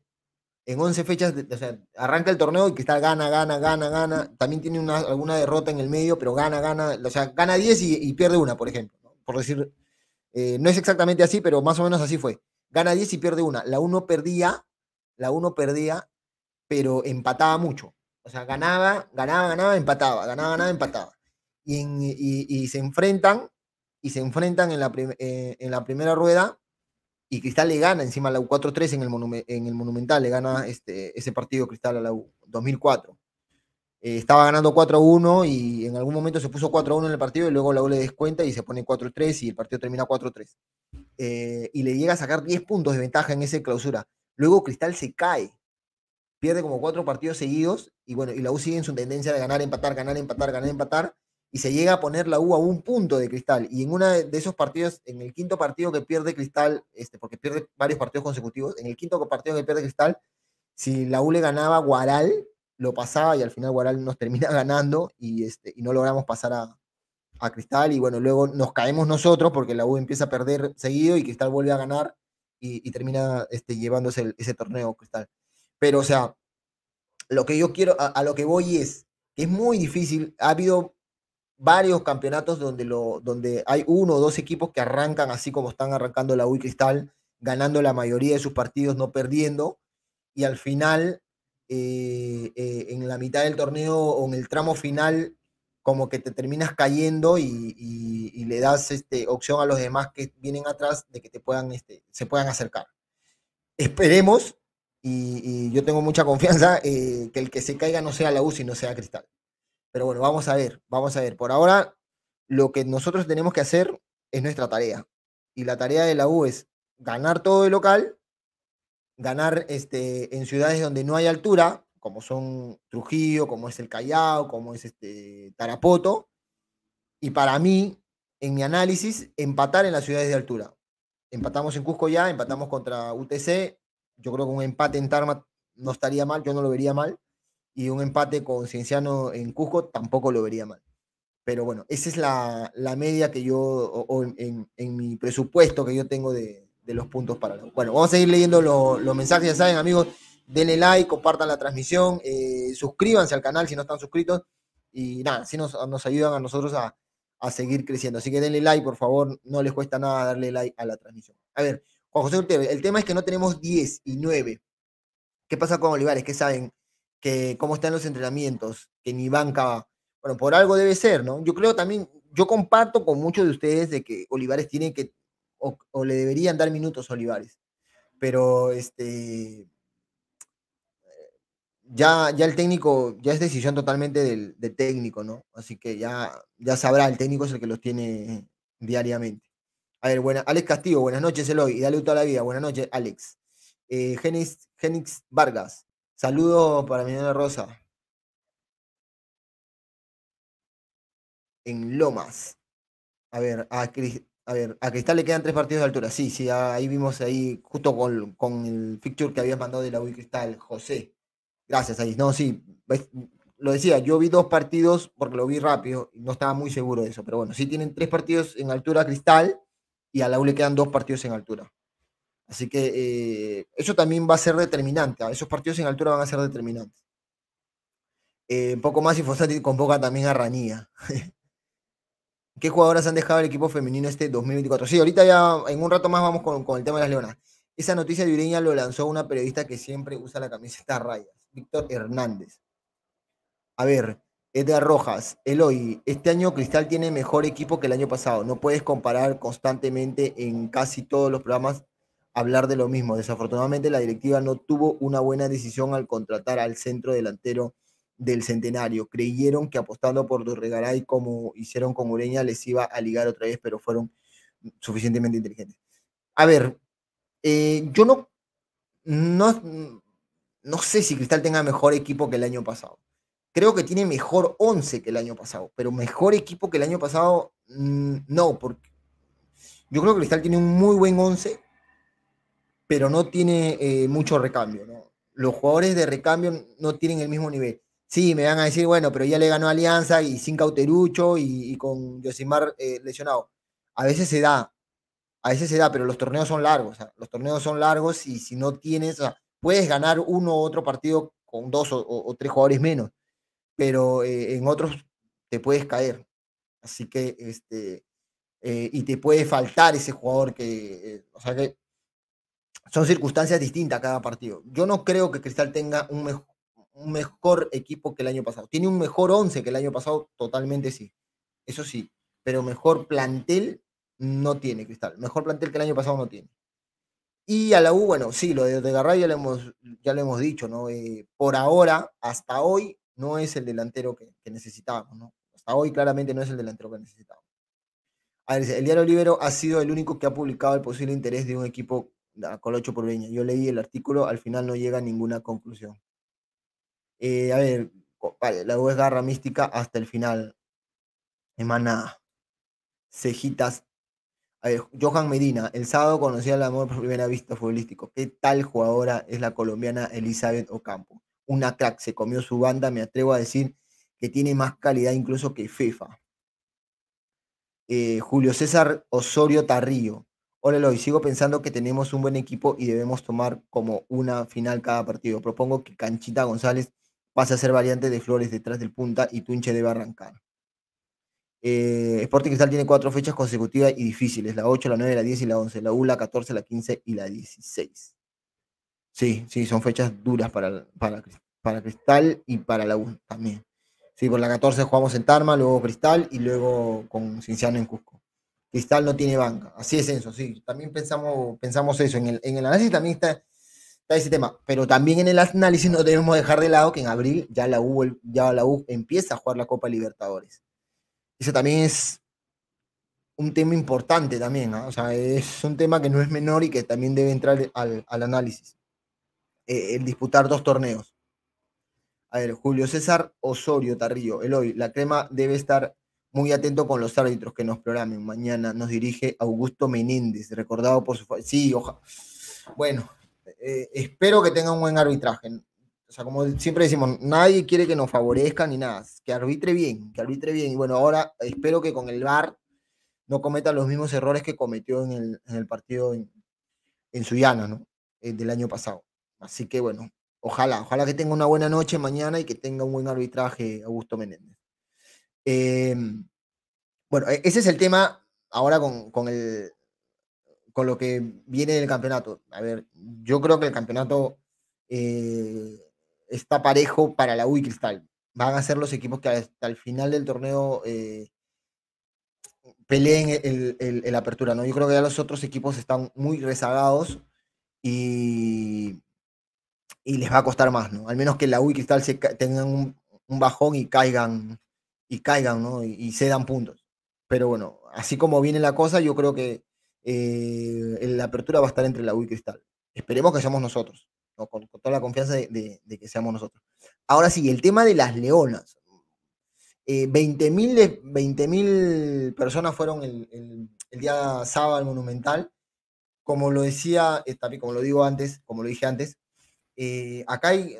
En 11 fechas, o sea, arranca el torneo y que está gana, gana, gana, gana. También tiene una, alguna derrota en el medio, pero gana, gana. O sea, gana 10 y, pierde una, por ejemplo. Por decir, eh, no es exactamente así, pero más o menos así fue. Gana 10 y pierde una. La 1 perdía, la 1 perdía, pero empataba mucho. O sea, ganaba, ganaba, ganaba, empataba, ganaba, ganaba, empataba y, se enfrentan y se enfrentan eh, en la, primera rueda y Cristal le gana encima a la U4-3 en, el en el Monumental, le gana este, ese partido Cristal a la U 2004. Eh, estaba ganando 4-1 y en algún momento se puso 4-1 en el partido y luego la U le descuenta y se pone 4-3 y el partido termina 4-3. Eh, y le llega a sacar 10 puntos de ventaja en esa clausura. Luego Cristal se cae, pierde como cuatro partidos seguidos y bueno, y la U sigue en su tendencia de ganar, empatar, ganar, empatar, ganar, empatar y se llega a poner la U a un punto de Cristal. Y en uno de esos partidos, en el quinto partido que pierde Cristal, este, porque pierde varios partidos consecutivos, en el quinto partido que pierde Cristal, si la U le ganaba Guaral, lo pasaba y al final Guaral nos termina ganando y, este, no logramos pasar a, Cristal. Y bueno, luego nos caemos nosotros porque la U empieza a perder seguido y Cristal vuelve a ganar y, termina este, llevándose ese torneo Cristal. Pero, o sea, lo que yo quiero, a, a lo que voy es, es muy difícil. Ha habido varios campeonatos donde, lo, donde hay uno o dos equipos que arrancan así como están arrancando la U y Cristal, ganando la mayoría de sus partidos, no perdiendo, y al final, eh, eh, en la mitad del torneo o en el tramo final, como que te terminas cayendo y, le das este, opción a los demás que vienen atrás de que te puedan, este, se puedan acercar. Esperemos, y, yo tengo mucha confianza, eh, que el que se caiga no sea la U, sino sea Cristal. Pero bueno, vamos a ver, vamos a ver. Por ahora, lo que nosotros tenemos que hacer es nuestra tarea. Y la tarea de la U es ganar todo el local, ganar este, en ciudades donde no hay altura, como son Trujillo, como es el Callao, como es este, Tarapoto. Y para mí, en mi análisis, empatar en las ciudades de altura. Empatamos en Cusco ya, empatamos contra UTC. Yo creo que un empate en Tarma no estaría mal, yo no lo vería mal y un empate con Cienciano en Cusco tampoco lo vería mal. Pero bueno, esa es la, media que yo, o, en, mi presupuesto que yo tengo de, los puntos para Bueno, vamos a seguir leyendo los mensajes, ya saben amigos, denle like, compartan la transmisión, eh, suscríbanse al canal si no están suscritos y nada, si nos, nos ayudan a nosotros a, a seguir creciendo. Así que denle like, por favor, no les cuesta nada darle like a la transmisión. A ver, Juan José Urteve, el tema es que no tenemos 10 y 9. ¿Qué pasa con Olivares? ¿Qué saben? cómo están los entrenamientos, que ni banca, bueno, por algo debe ser, ¿no? Yo creo también, yo comparto con muchos de ustedes de que Olivares tiene que, o, le deberían dar minutos a Olivares, pero este, ya, ya el técnico, ya es decisión totalmente del, técnico, ¿no? Así que ya, ya sabrá, el técnico es el que los tiene diariamente. A ver, buena, Alex Castillo, buenas noches, Eloy, y dale toda la vida, buenas noches, Alex. Eh, Genix Vargas, Saludo para mi nena Rosa. En Lomas. A ver, a, Cristal le quedan tres partidos de altura. Sí, sí, ahí vimos ahí, justo con, con el fixture que habías mandado de la UI Cristal, José. Gracias, ahí. No, sí, lo decía, yo vi dos partidos porque lo vi rápido y no estaba muy seguro de eso. Pero bueno, sí tienen tres partidos en altura Cristal y a la U le quedan dos partidos en altura. Así que eh, eso también va a ser determinante. ¿ah? Esos partidos en altura van a ser determinantes. Eh, un poco más y con convoca también a Ranía. ¿Qué jugadoras han dejado el equipo femenino este 2024? Sí, ahorita ya en un rato más vamos con, el tema de las leonas. Esa noticia de Ureña lo lanzó una periodista que siempre usa la camiseta a rayas, Víctor Hernández. A ver, Edgar Rojas, Eloy, este año Cristal tiene mejor equipo que el año pasado. No puedes comparar constantemente en casi todos los programas hablar de lo mismo. Desafortunadamente la directiva no tuvo una buena decisión al contratar al centro delantero del Centenario. Creyeron que apostando por Dorregaray como hicieron con Ureña les iba a ligar otra vez, pero fueron suficientemente inteligentes. A ver, eh, yo no, no, no sé si Cristal tenga mejor equipo que el año pasado. Creo que tiene mejor 11 que el año pasado, pero mejor equipo que el año pasado, mm, no, porque yo creo que Cristal tiene un muy buen 11, pero no tiene eh, mucho recambio. Los jugadores de recambio no tienen el mismo nivel. Sí, me van a decir, bueno, pero ya le ganó Alianza y sin Cauterucho y, con Yosimar eh, lesionado. A veces se da, a veces se da, pero los torneos son largos. Los torneos son largos y si no tienes, puedes ganar uno u otro partido con dos o, tres jugadores menos, pero eh, en otros te puedes caer. Así que, este, y te puede faltar ese jugador que, o sea que son circunstancias distintas cada partido. Yo no creo que Cristal tenga un, mejor equipo que el año pasado. Tiene un mejor 11 que el año pasado, totalmente sí. Eso sí, pero mejor plantel no tiene Cristal. Mejor plantel que el año pasado no tiene. Y a la U, bueno, sí, lo de Otegarray ya lo hemos, ya lo hemos dicho, ¿no? Eh, por ahora, hasta hoy, no es el delantero que, necesitábamos, Hasta hoy claramente no es el delantero que necesitábamos. A el diario Olivero ha sido el único que ha publicado el posible interés de un equipo 8 ah, por Porbeña. Yo leí el artículo, al final no llega a ninguna conclusión. Eh, a ver, la U garra mística hasta el final. semana cejitas. A Johan Medina, el sábado conocí al amor por primera vista futbolístico. ¿Qué tal jugadora es la colombiana Elizabeth Ocampo? Una crack, se comió su banda, me atrevo a decir que tiene más calidad incluso que FIFA. Eh, Julio César Osorio Tarrillo, Hola y sigo pensando que tenemos un buen equipo y debemos tomar como una final cada partido. Propongo que Canchita González pase a ser variante de Flores detrás del punta y Tunche debe arrancar. Eh, Sporting Cristal tiene cuatro fechas consecutivas y difíciles, la 8, la 9, la 10 y la 11, la 1, la 14, la 15 y la 16. Sí, sí, son fechas duras para, para, Cristal y para la U también. Sí, por la 14 jugamos en Tarma, luego Cristal y luego con Cinciano en Cusco. Cristal no tiene banca. Así es eso, sí. También pensamos, pensamos eso. En el, análisis también está, ese tema. Pero también en el análisis no debemos dejar de lado que en abril ya la U, ya la U empieza a jugar la Copa Libertadores. Eso también es un tema importante también, ¿no? O sea, es un tema que no es menor y que también debe entrar al, análisis. Eh, el disputar dos torneos. A ver, Julio César Osorio Tarrillo, Eloy, la crema debe estar muy atento con los árbitros que nos programen. Mañana nos dirige Augusto Menéndez, recordado por su... Sí, ojalá. Bueno, eh, espero que tenga un buen arbitraje. O sea, como siempre decimos, nadie quiere que nos favorezca ni nada. Que arbitre bien, que arbitre bien. Y bueno, ahora espero que con el VAR no cometa los mismos errores que cometió en el, partido en, en Suyana, ¿no? Eh, del año pasado. Así que bueno, ojalá, ojalá que tenga una buena noche mañana y que tenga un buen arbitraje Augusto Menéndez. Em, bueno, e, ese es el tema ahora con, el, con lo que viene del campeonato. A ver, yo creo que el campeonato eh, está parejo para la UI Cristal. Van a ser los equipos que hasta el final del torneo eh, peleen el, el, apertura, ¿no? Yo creo que ya los otros equipos están muy rezagados y, y les va a costar más, ¿no? Al menos que la UI Cristal tengan un bajón y caigan y caigan, ¿no? Y, se dan puntos. Pero bueno, así como viene la cosa, yo creo que eh, la apertura va a estar entre la U y Cristal. Esperemos que seamos nosotros, con, toda la confianza de, que seamos nosotros. Ahora sí, el tema de las leonas. Eh, 20.000 personas fueron el, día sábado al Monumental. Como lo decía, eh, como lo digo antes, como lo dije antes, eh, acá hay,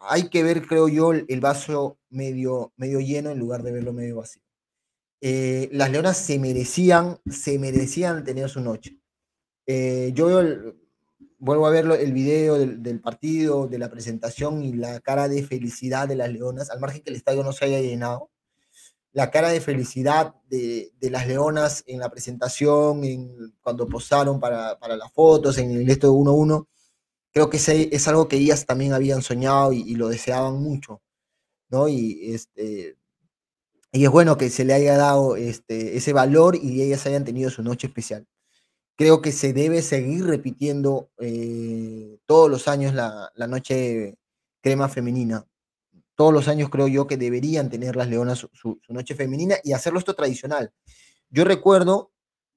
hay que ver, creo yo, el vaso medio, medio lleno en lugar de verlo medio vacío. Eh, las Leonas se merecían, se merecían tener su noche. Eh, yo vuelvo a ver el video del, partido, de la presentación y la cara de felicidad de las Leonas, al margen que el estadio no se haya llenado, la cara de felicidad de, las Leonas en la presentación, cuando posaron para, las fotos, en el esto 1-1 creo que es algo que ellas también habían soñado y, lo deseaban mucho, ¿no? Y, este, y es bueno que se le haya dado este, ese valor y ellas hayan tenido su noche especial. Creo que se debe seguir repitiendo eh, todos los años la, la noche crema femenina. Todos los años creo yo que deberían tener las leonas su, noche femenina y hacerlo esto tradicional. Yo recuerdo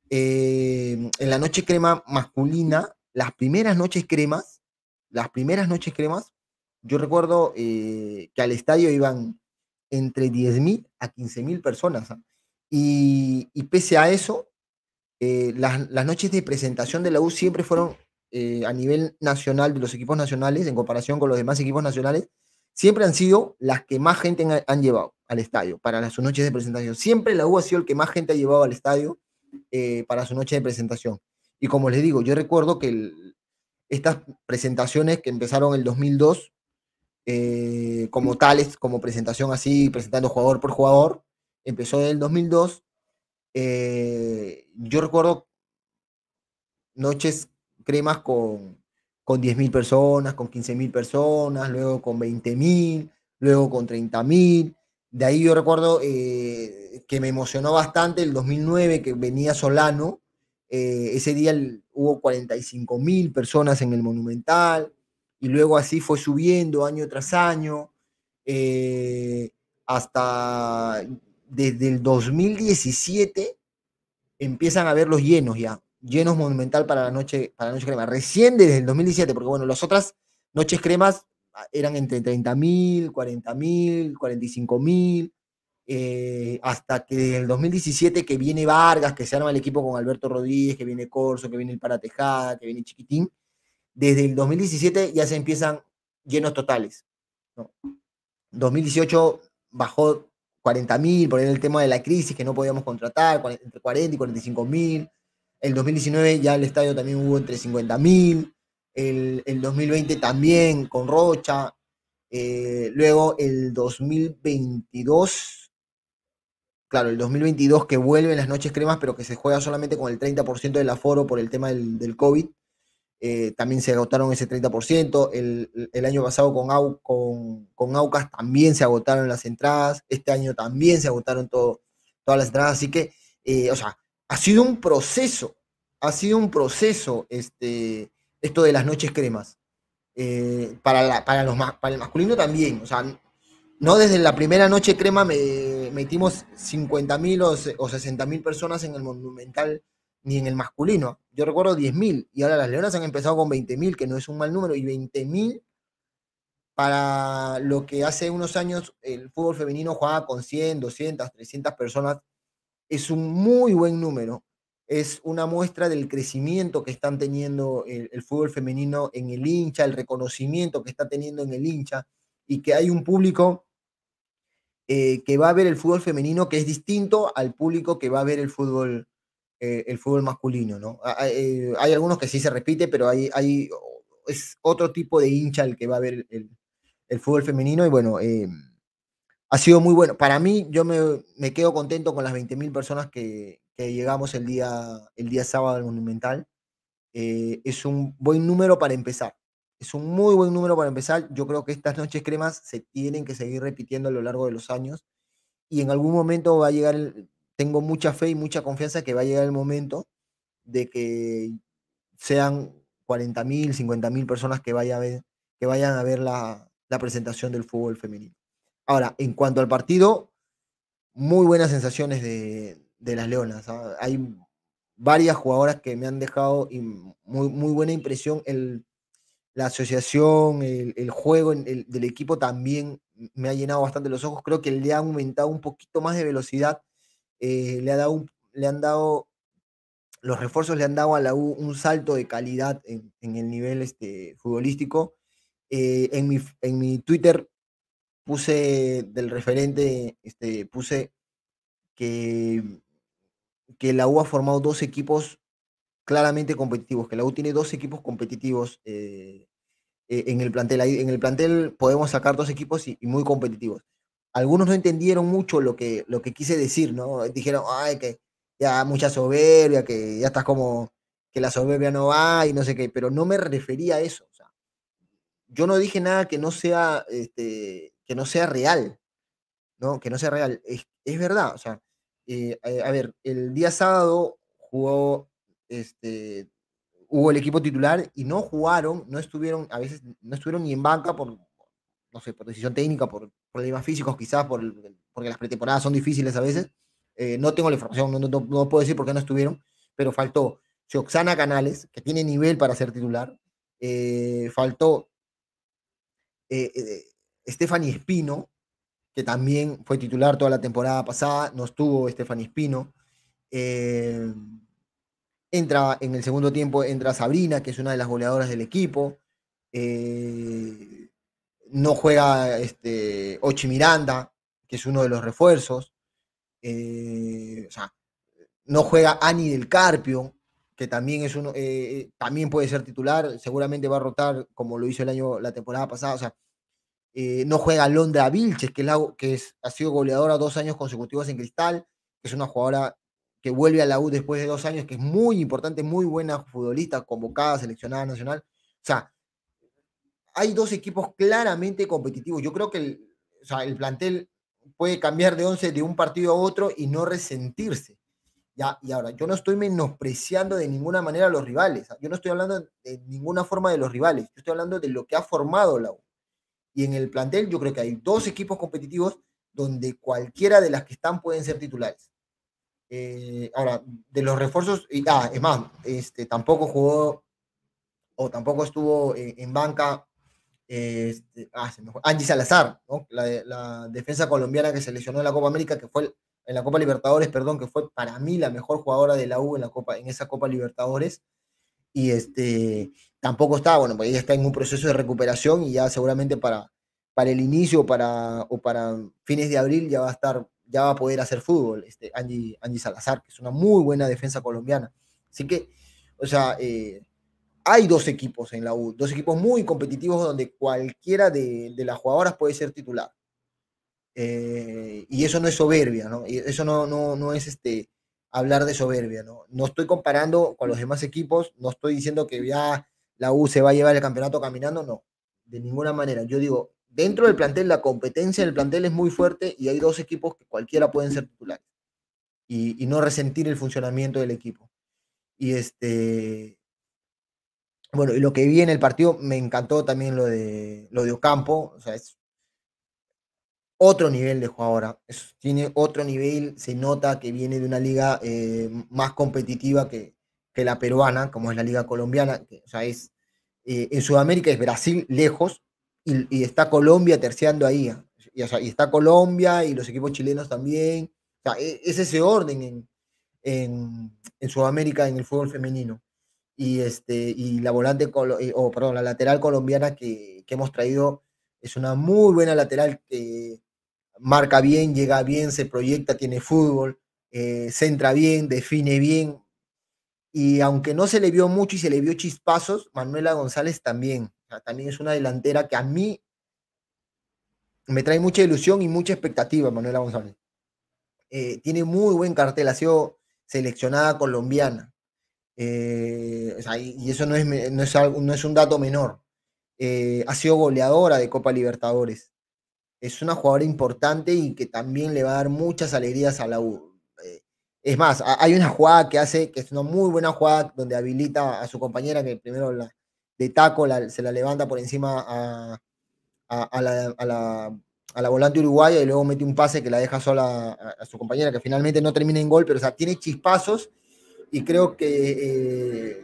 eh, en la noche crema masculina, las primeras noches cremas, las primeras noches cremas, yo recuerdo eh, que al estadio iban entre 10.000 a 15.000 personas. ¿ah? Y, pese a eso, eh, las, noches de presentación de la U siempre fueron eh, a nivel nacional de los equipos nacionales, en comparación con los demás equipos nacionales, siempre han sido las que más gente han, llevado al estadio para las, sus noches de presentación. Siempre la U ha sido el que más gente ha llevado al estadio para su noche de presentación. Y como les digo, yo recuerdo que el, estas presentaciones que empezaron en el 2002 eh, como tales, como presentación así, presentando jugador por jugador, empezó en el 2002. Eh, yo recuerdo noches cremas con, con 10.000 personas, con 15.000 personas, luego con 20.000, luego con 30.000. De ahí yo recuerdo eh, que me emocionó bastante el 2009 que venía Solano, eh, ese día hubo 45 mil personas en el Monumental y luego así fue subiendo año tras año eh, hasta desde el 2017 empiezan a ver los llenos ya, llenos Monumental para la noche, para la noche crema, recién desde el 2017, porque bueno, las otras noches cremas eran entre 30 mil, 40 mil, 45 mil, eh, hasta que en el 2017 que viene Vargas, que se arma el equipo con Alberto Rodríguez, que viene Corso, que viene el Paratejada, que viene Chiquitín, desde el 2017 ya se empiezan llenos totales. 2018 bajó 40.000 mil, por el tema de la crisis que no podíamos contratar, entre 40 y 45 mil. El 2019 ya el estadio también hubo entre 50.000 El, 2020 también con Rocha. Eh, luego el 2022 claro, el 2022 que vuelven las noches cremas, pero que se juega solamente con el 30% del aforo por el tema del, del COVID. Eh, también se agotaron ese 30%. El, año pasado con, con, Aucas también se agotaron las entradas. Este año también se agotaron todas las entradas. Así que, eh, o sea, ha sido un proceso. Ha sido un proceso este, esto de las noches cremas. Eh, para, para, para el masculino también. O sea, no desde la primera noche crema metimos 50.000 o, 60.000 personas en el monumental ni en el masculino. Yo recuerdo 10.000 y ahora las Leonas han empezado con 20.000, que no es un mal número, y 20.000 para lo que hace unos años el fútbol femenino jugaba con 100, 200, 300 personas. Es un muy buen número. Es una muestra del crecimiento que están teniendo el fútbol femenino en el hincha, el reconocimiento que está teniendo en el hincha y que hay un público eh, que va a ver el fútbol femenino que es distinto al público que va a ver el fútbol, eh, el fútbol masculino, eh, Hay, algunos que sí se repite, pero hay, hay, es otro tipo de hincha el que va a ver el, fútbol femenino y bueno, ha sido muy bueno. Para mí, yo me, quedo contento con las 20.000 personas que, llegamos el día, el día sábado al Monumental. es un buen número para empezar. Es un muy buen número para empezar. Yo creo que estas noches cremas se tienen que seguir repitiendo a lo largo de los años y en algún momento va a llegar, tengo mucha fe y mucha confianza que va a llegar el momento de que sean 40.000, 50.000 personas que, vaya a ver, que vayan a ver la, la presentación del fútbol femenino. Ahora, en cuanto al partido, muy buenas sensaciones de, las Leonas. ¿ah? Hay varias jugadoras que me han dejado muy, muy buena impresión. El, la asociación, el, juego del equipo también me ha llenado bastante los ojos. Creo que le ha aumentado un poquito más de velocidad. Eh, le, ha dado le han dado, los refuerzos le han dado a la U un salto de calidad en, el nivel este, futbolístico. Eh, en, mi, en mi Twitter puse del referente, este, puse que, que la U ha formado dos equipos claramente competitivos, que la U tiene dos equipos competitivos eh, eh, en el plantel. en el plantel podemos sacar dos equipos y, muy competitivos. Algunos no entendieron mucho lo que, lo que quise decir, ¿no? Dijeron, ay, que ya mucha soberbia, que ya estás como que la soberbia no va y no sé qué, pero no me refería a eso. O sea, yo no dije nada que no sea, este, que no sea real, ¿no? Que no sea real. Es, verdad, o sea, eh, a ver, el día sábado jugó este, hubo el equipo titular y no jugaron, no estuvieron, a veces no estuvieron ni en banca por, no sé, por decisión técnica, por problemas físicos quizás, por, porque las pretemporadas son difíciles a veces. Eh, no tengo la información, no, puedo decir por qué no estuvieron, pero faltó Xoxana Canales, que tiene nivel para ser titular, eh, faltó eh, Stephanie Espino, que también fue titular toda la temporada pasada, no estuvo Stephanie Espino. Entra en el segundo tiempo, entra Sabrina, que es una de las goleadoras del equipo. Eh, no juega este, Ochi Miranda, que es uno de los refuerzos. Eh, no juega Ani del Carpio, que también es uno, eh, también puede ser titular, seguramente va a rotar como lo hizo el año, la temporada pasada. O sea, no juega Londra Vilches, que, que es, ha sido goleadora dos años consecutivos en Cristal, que es una jugadora que vuelve a la U después de dos años, que es muy importante, muy buena futbolista, convocada, seleccionada nacional. O sea, hay dos equipos claramente competitivos. Yo creo que el, plantel puede cambiar de once de un partido a otro y no resentirse. Ya, y ahora, yo no estoy menospreciando de ninguna manera a los rivales. Yo no estoy hablando de ninguna forma de los rivales. Yo estoy hablando de lo que ha formado la U. Y en el plantel yo creo que hay dos equipos competitivos donde cualquiera de las que están pueden ser titulares. Eh, ahora, de los refuerzos, y, ah, es más, este, tampoco jugó o tampoco estuvo en, banca este, ah, Angie Salazar, la, defensa colombiana que se lesionó en la Copa América, que fue en la Copa Libertadores, perdón, que fue para mí la mejor jugadora de la U en, la Copa, en esa Copa Libertadores. Y este, tampoco está, bueno, pues ella está en un proceso de recuperación y ya seguramente para, para el inicio para, o para fines de abril ya va a estar ya va a poder hacer fútbol, este Andy, Andy Salazar, que es una muy buena defensa colombiana. Así que, o sea, eh, hay dos equipos en la U, dos equipos muy competitivos donde cualquiera de, las jugadoras puede ser titular. Eh, y eso no es soberbia, ¿no? Y eso no, no, no es este, hablar de soberbia, ¿no? No estoy comparando con los demás equipos, no estoy diciendo que ya la U se va a llevar el campeonato caminando, no, de ninguna manera. Yo digo, dentro del plantel, la competencia del plantel es muy fuerte y hay dos equipos que cualquiera pueden ser titulares y, no resentir el funcionamiento del equipo. Y este. Bueno, y lo que vi en el partido me encantó también lo de, lo de Ocampo. O sea, es otro nivel de jugadora. tiene otro nivel, se nota que viene de una liga eh, más competitiva que, la peruana, como es la liga colombiana. o sea, es, eh, en Sudamérica es Brasil lejos, y, está Colombia terciando ahí. ¿ah? Y, está Colombia y los equipos chilenos también. E, es ese orden en, Sudamérica en el fútbol femenino. Y, este, y la volante, eh, o perdón, la lateral colombiana que, que hemos traído es una muy buena lateral que marca bien, llega bien, se proyecta, tiene fútbol, eh, centra bien, define bien. Y aunque no se le vio mucho y se le vio chispazos, Manuela González también también es una delantera que a mí me trae mucha ilusión y mucha expectativa, Manuela González. Eh, tiene muy buen cartel, ha sido seleccionada colombiana. Eh, y eso no es, un dato menor. Eh, ha sido goleadora de Copa Libertadores. Es una jugadora importante y que también le va a dar muchas alegrías a la U. es más, hay una jugada que hace, que es una muy buena jugada, donde habilita a su compañera, que primero la, taco se la levanta por encima a, la, a, la, volante uruguaya y luego mete un pase que la deja sola a, su compañera, que finalmente no termina en gol, pero o sea, tiene chispazos y creo que eh,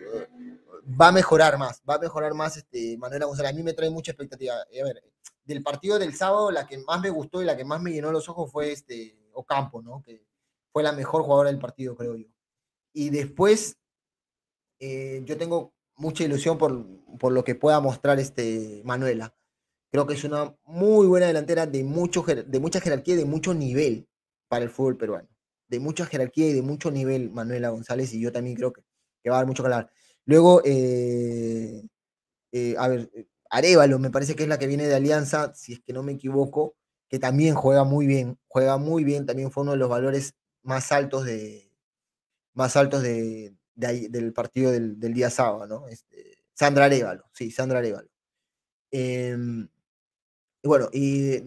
va a mejorar más, va a mejorar más este, Manuela González. A mí me trae mucha expectativa. A ver, del partido del sábado, la que más me gustó y la que más me llenó los ojos fue este Ocampo, ¿no? Que fue la mejor jugadora del partido, creo yo. Y después, eh, yo tengo mucha ilusión por, lo que pueda mostrar este Manuela. Creo que es una muy buena delantera de, mucho, de mucha jerarquía y de mucho nivel para el fútbol peruano. De mucha jerarquía y de mucho nivel Manuela González y yo también creo que, va a dar mucho que Luego, eh, eh, a ver, Arevalo me parece que es la que viene de Alianza, si es que no me equivoco, que también juega muy bien, juega muy bien, también fue uno de los valores más altos de, más altos de, del partido del, día sábado, ¿no? Este, Sandra Arevalo, sí, Sandra Arevalo. Em, bueno, y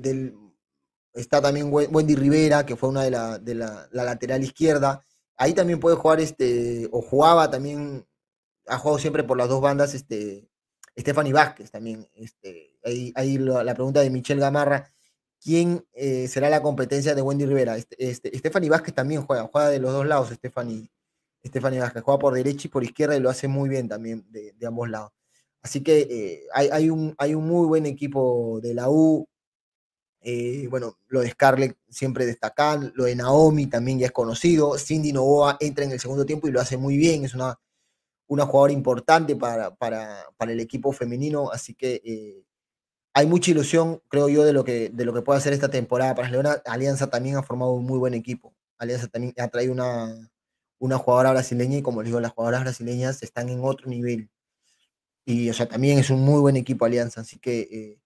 está también Wendy Rivera, que fue una de la, lateral izquierda. Ahí también puede jugar, este, o jugaba también, ha jugado siempre por las dos bandas, este, Stephanie Vázquez también. Este, ahí, la pregunta de Michelle Gamarra, ¿quién eh, será la competencia de Wendy Rivera? Este, Stephanie Vázquez también juega, juega de los dos lados, Stephanie, Estefanía Vázquez. Juega por derecha y por izquierda y lo hace muy bien también de, ambos lados. Así que eh, hay, un, hay un muy buen equipo de la U. Eh, bueno, lo de Scarlett siempre destacan, lo de Naomi también ya es conocido. Cindy Novoa entra en el segundo tiempo y lo hace muy bien. Es una, una jugadora importante para, para, el equipo femenino. Así que eh, hay mucha ilusión, creo yo, de lo que, de lo que puede hacer esta temporada para Leona. Alianza también ha formado un muy buen equipo. Alianza también ha traído una, una jugadora brasileña y como les digo, las jugadoras brasileñas están en otro nivel. Y o sea, también es un muy buen equipo Alianza, así que eh,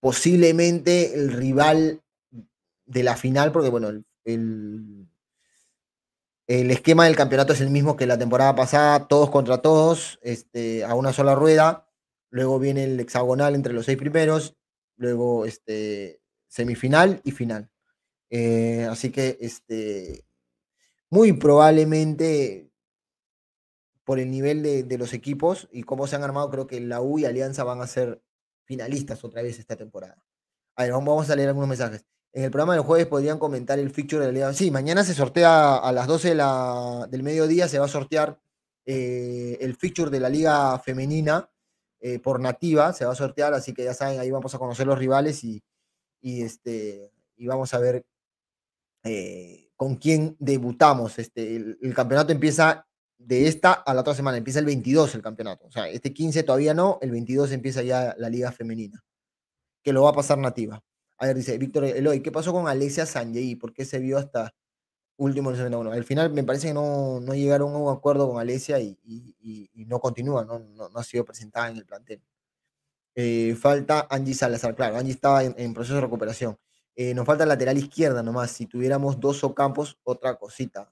posiblemente el rival de la final, porque bueno, el, el, esquema del campeonato es el mismo que la temporada pasada, todos contra todos, este, a una sola rueda, luego viene el hexagonal entre los seis primeros, luego este, semifinal y final. Eh, así que este, muy probablemente por el nivel de, los equipos y cómo se han armado, creo que la U y Alianza van a ser finalistas otra vez esta temporada. A ver, vamos a leer algunos mensajes. En el programa del jueves podrían comentar el fixture de la Liga. Sí, mañana se sortea a las 12 la, del mediodía, se va a sortear eh, el fixture de la Liga Femenina eh, por nativa, se va a sortear, así que ya saben, ahí vamos a conocer los rivales y, este, y vamos a ver eh, con quien debutamos. Este, el, campeonato empieza de esta a la otra semana, empieza el 22 el campeonato. O sea, este 15 todavía no, el 22 empieza ya la liga femenina, que lo va a pasar nativa. A dice Víctor Eloy, ¿qué pasó con Alexia Sanjay? ¿Por qué se vio hasta último del 71? al final me parece que no, no, llegaron a un acuerdo con alexia y, no continúa, no, no, ha sido presentada en el plantel. Eh, falta Angie Salazar, claro, Angie estaba en, proceso de recuperación. Eh, nos falta lateral izquierda nomás. Si tuviéramos dos campos otra cosita.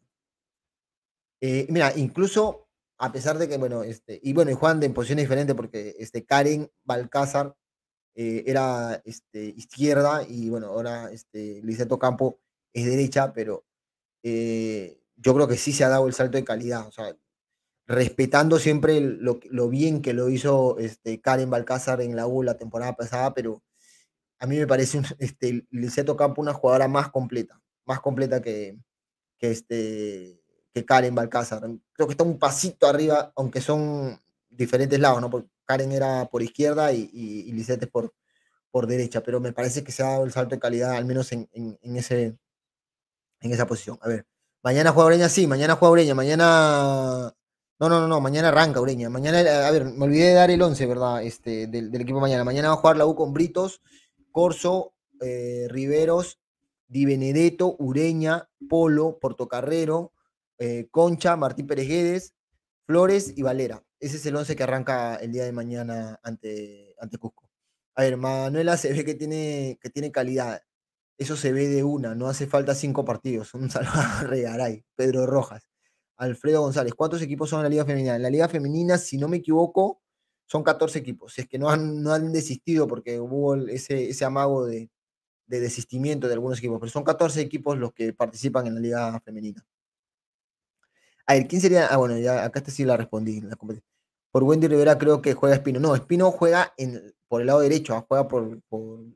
Eh, mira, incluso a pesar de que, bueno, este, y bueno, y Juan de en posición diferente porque este, Karen Balcázar eh, era este, izquierda y bueno, ahora este, Campo es derecha, pero yo creo que sí se ha dado el salto de calidad, o sea, respetando siempre lo, bien que lo hizo este, Karen Balcázar en la U la temporada pasada, pero a mí me parece este, Liceto Campo una jugadora más completa, más completa que, que, este, que Karen Balcázar. Creo que está un pasito arriba, aunque son diferentes lados, ¿no? Porque Karen era por izquierda y, y, es por, por derecha, pero me parece que se ha dado el salto de calidad, al menos en, ese, en esa posición. A ver, mañana juega Ureña, sí, mañana juega Ureña, mañana... No, no, no, no, mañana arranca Ureña. Mañana, eh, a ver, me olvidé de dar el 11, ¿verdad? Este, del, del equipo mañana. Mañana va a jugar la U con Britos Corso, eh, Riveros, Di Benedetto, Ureña, Polo, Portocarrero, eh, Concha, Martín Pérez Guedes, Flores y Valera. Ese es el 11 que arranca el día de mañana ante, ante Cusco. A ver, Manuela se ve que tiene, que tiene calidad. Eso se ve de una, no hace falta cinco partidos. Un salvador Pedro Rojas, Alfredo González. ¿Cuántos equipos son en la Liga Femenina? En la Liga Femenina, si no me equivoco, son 14 equipos. Si es que no han, no han desistido porque hubo ese, ese amago de, desistimiento de algunos equipos, pero son 14 equipos los que participan en la liga femenina. A ver, ¿quién sería? Ah, bueno, ya acá este sí la respondí. por Wendy Rivera creo que juega Espino. No, Espino juega en, por el lado derecho, ah, juega por,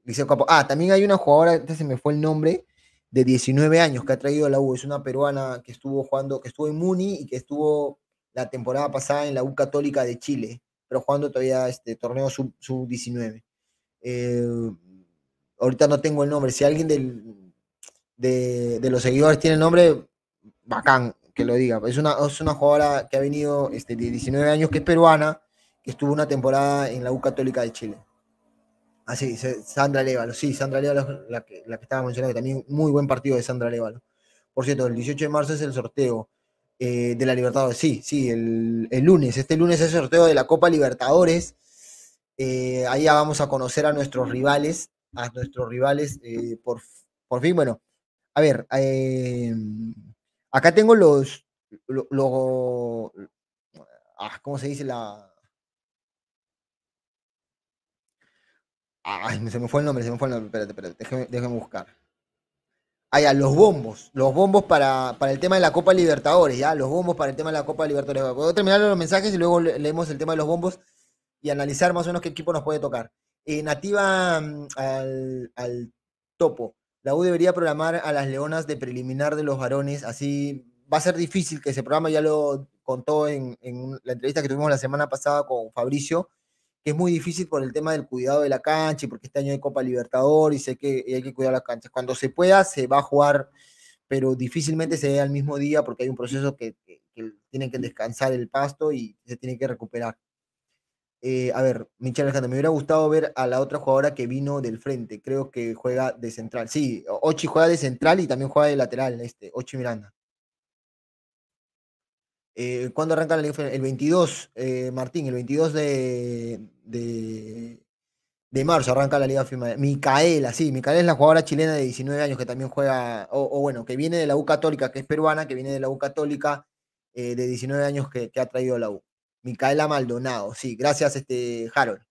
Liceo Capo. Ah, también hay una jugadora, este se me fue el nombre, de 19 años que ha traído la U. Es una peruana que estuvo jugando, que estuvo en Muni y que estuvo la temporada pasada en la U Católica de Chile pero jugando todavía este torneo sub-19. Eh, ahorita no tengo el nombre. Si alguien del, de, los seguidores tiene el nombre, bacán que lo diga. Es una, una jugadora que ha venido este, de 19 años, que es peruana, que estuvo una temporada en la U Católica de Chile. Ah, sí, Sandra Lévalo. Sí, Sandra Lévalo, la que, la que estaba mencionando, que también muy buen partido de Sandra Lévalo. Por cierto, el 18 de marzo es el sorteo. Eh, de la Libertadores. Sí, sí, el, lunes. Este lunes es el sorteo de la Copa Libertadores. Eh, ahí ya vamos a conocer a nuestros rivales, a nuestros rivales eh, por, fin. Bueno, a ver, eh, acá tengo los, lo, ah, ¿cómo se dice la? Ay, se me fue el nombre, se me fue el nombre, espérate, espérate, déjame déjeme buscar a los bombos, los bombos para, para, el tema de la Copa Libertadores, ya, los bombos para el tema de la Copa Libertadores. Puedo terminar los mensajes y luego leemos el tema de los bombos y analizar más o menos qué equipo nos puede tocar. Eh, nativa mm, al, topo, la U debería programar a las leonas de preliminar de los varones, así va a ser difícil que ese programa, ya lo contó en, en la entrevista que tuvimos la semana pasada con Fabricio, que es muy difícil por el tema del cuidado de la cancha y porque este año hay Copa Libertador y sé que, hay que cuidar las canchas. Cuando se pueda, se va a jugar, pero difícilmente se ve al mismo día porque hay un proceso que, que, que tienen que descansar el pasto y se tiene que recuperar. Eh, a ver, Michelle Alejandro, me hubiera gustado ver a la otra jugadora que vino del frente. Creo que juega de central. Sí, Ochi juega de central y también juega de lateral, este, Ochi Miranda. Eh, ¿Cuándo arranca la Liga El 22, eh, Martín, el 22 de, de, marzo arranca la Liga Femenina. Micaela, sí, Micaela es la jugadora chilena de 19 años que también juega, o, bueno, que viene de la U Católica, que es peruana, que viene de la U Católica eh, de 19 años que, que, ha traído la U. Micaela Maldonado, sí, gracias, este, Harold.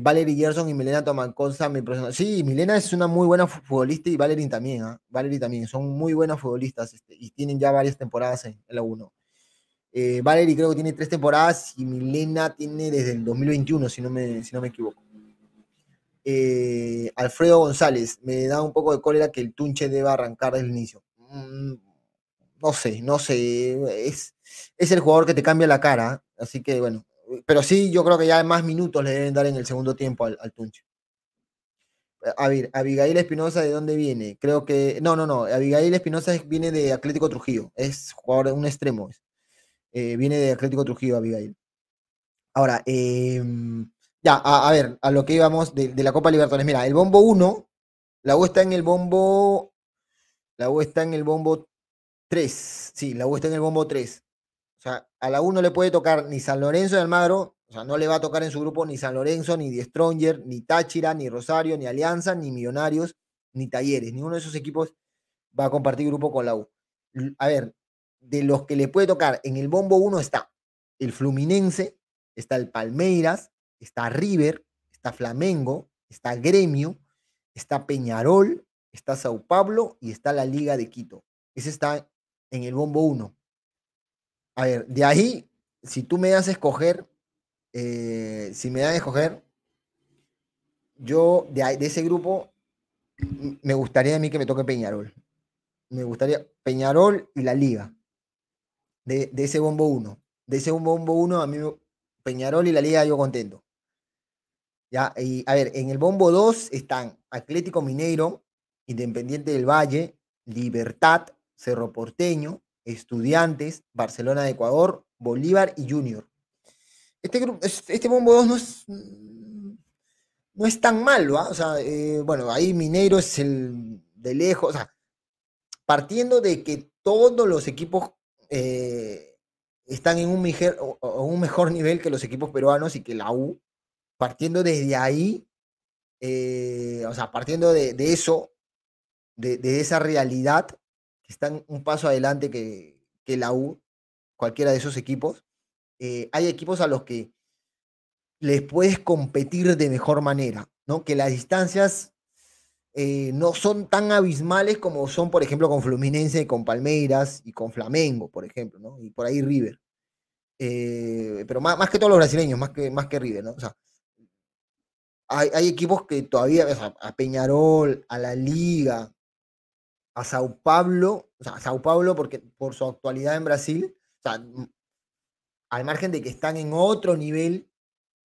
Valerie Gerson y Milena Tomancosa, mi persona. Sí, Milena es una muy buena futbolista y Valerie también, ¿ah? Valerie también, son muy buenas futbolistas este, y tienen ya varias temporadas en, la 1. Eh, creo que tiene tres temporadas y Milena tiene desde el 2021, si no me, si no me equivoco. Eh, Alfredo González, me da un poco de cólera que el Tunche deba arrancar desde el inicio. Mm, no sé, no sé. Es, es el jugador que te cambia la cara, así que bueno. Pero sí, yo creo que ya más minutos le deben dar en el segundo tiempo al, Tunche. A ver, Abigail Espinosa, ¿de dónde viene? Creo que. No, no, no. Abigail Espinosa viene de Atlético Trujillo. Es jugador de un extremo. Es. Eh, viene de Atlético Trujillo, Abigail. Ahora, em, ya, a, ver, a lo que íbamos de, la Copa Libertadores. Mira, el bombo 1, la U está en el bombo. La U está en el bombo 3. Sí, la U está en el bombo 3. O sea, a la U no le puede tocar ni San Lorenzo de Almagro. O sea, no le va a tocar en su grupo ni San Lorenzo, ni The Stronger, ni Táchira, ni Rosario, ni Alianza, ni Millonarios, ni Talleres. Ninguno de esos equipos va a compartir grupo con la U. A ver, de los que le puede tocar, en el bombo 1 está el Fluminense, está el Palmeiras, está River, está Flamengo, está Gremio, está Peñarol, está Sao Paulo y está la Liga de Quito. Ese está en el bombo 1. A ver, de ahí, si tú me das a escoger, eh, si me das a escoger, yo de, de ese grupo me gustaría a mí que me toque Peñarol. Me gustaría Peñarol y la Liga de, ese bombo 1. De ese bombo 1 a mí Peñarol y la Liga yo contento. Ya, y a ver, en el bombo 2 están Atlético Mineiro, Independiente del Valle, Libertad, Cerro Porteño, Estudiantes, Barcelona de Ecuador, Bolívar y Junior. Este, grupo, este bombo 2 no es, mm, no es tan malo, ¿ah? o sea, eh, bueno, ahí Mineiro es el de lejos, o sea, partiendo de que todos los equipos eh, están en un, mejor, nivel que los equipos peruanos y que la U, partiendo desde ahí, eh, o sea, partiendo de, eso, de, esa realidad, que están un paso adelante que, la U, cualquiera de esos equipos, eh, hay equipos a los que les puedes competir de mejor manera, ¿no? Que las distancias eh, no son tan abismales como son, por ejemplo, con Fluminense, con Palmeiras y con Flamengo, por ejemplo, Y por ahí River. Eh, pero más, que todos los brasileños, más que, más que River, ¿no? hay, equipos que todavía, a Peñarol, a la Liga, a Sao Paulo, o sea, a Sao Paulo porque, por su actualidad en Brasil, al margen de que están en otro nivel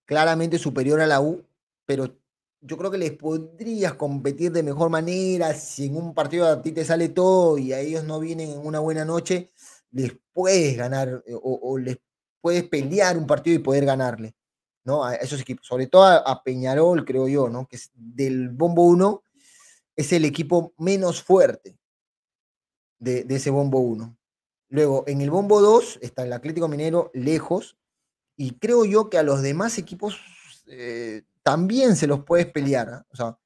claramente superior a la U, pero yo creo que les podrías competir de mejor manera si en un partido a ti te sale todo y a ellos no vienen en una buena noche, les puedes ganar eh, o, les puedes pelear un partido y poder ganarle, ¿no? A esos equipos, sobre todo a, Peñarol, creo yo, ¿no? Que del Bombo 1 es el equipo menos fuerte de, ese Bombo 1. Luego, en el Bombo 2 está el Atlético Minero lejos y creo yo que a los demás equipos... Eh, también se los puedes pelear. ¿ah?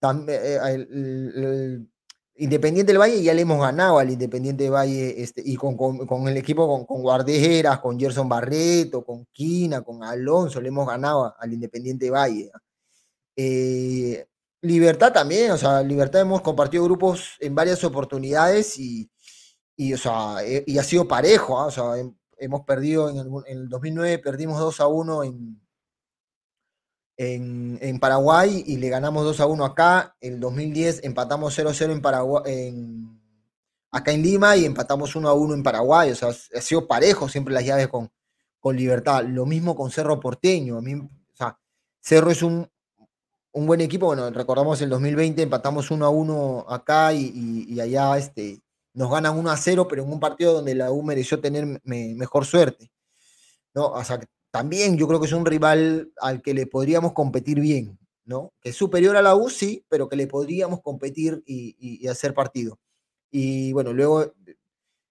también, eh, eh, Independiente del Valle ya le hemos ganado al Independiente del Valle este, y con, el equipo con, con con Gerson Barreto, con Quina, con Alonso, le hemos ganado al Independiente del Valle. ¿ah? Eh, libertad también, o sea, Libertad hemos compartido grupos en varias oportunidades y, y, ha sido parejo, ¿ah? o sea, hemos perdido en el, en el 2009, perdimos 2 a 1 en, en, Paraguay y le ganamos 2 a 1 acá. El 2010 empatamos 0 a 0 en Paraguay, acá en Lima y empatamos 1 a 1 en Paraguay. O sea, ha sido parejo siempre las llaves con, con Libertad. Lo mismo con Cerro Porteño. Cerro es un, buen equipo. Bueno, recordamos el 2020 empatamos 1 a 1 acá y, allá este, nos ganan 1 a 0, pero en un partido donde la U mereció tener mejor suerte. ¿no? O sea, también yo creo que es un rival al que le podríamos competir bien, ¿no? Que es superior a la U, sí, pero que le podríamos competir y, hacer partido. Y bueno, luego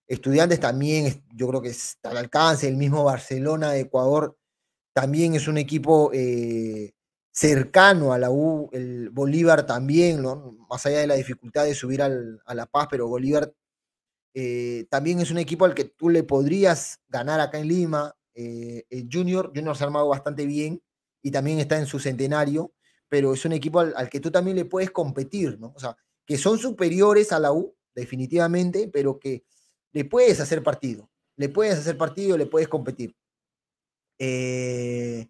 estudiantes también, yo creo que está al alcance, el mismo Barcelona de Ecuador también es un equipo eh, cercano a la U, el Bolívar también, más allá de la dificultad de subir a La Paz, pero Bolívar eh, también es un equipo al que tú le podrías ganar acá en Lima, eh, Junior. Junior se ha armado bastante bien y también está en su centenario, pero es un equipo al, que tú también le puedes competir, ¿no? O sea, que son superiores a la U, definitivamente, pero que le puedes hacer partido, le puedes hacer partido, le puedes competir. Eh,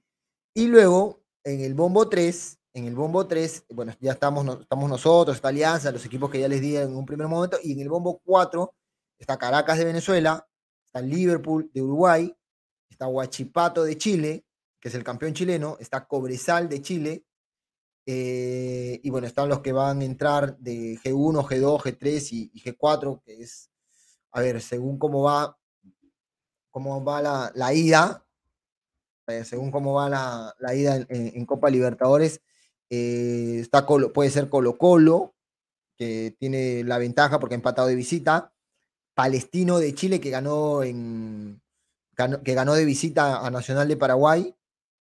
y luego, en el bombo 3, en el bombo 3, bueno, ya estamos, estamos nosotros, esta Alianza, los equipos que ya les di en un primer momento, y en el bombo 4 está Caracas de Venezuela, está Liverpool de Uruguay, está Huachipato de Chile, que es el campeón chileno, está Cobresal de Chile, eh, y bueno, están los que van a entrar de G1, G2, G3 y, G4, que es, a ver, según cómo va, va la, ida, eh, según cómo va la, ida en, Copa Libertadores, eh, está puede ser Colo Colo, que tiene la ventaja porque ha empatado de visita, Palestino de Chile, que ganó en, que ganó de visita a Nacional de Paraguay,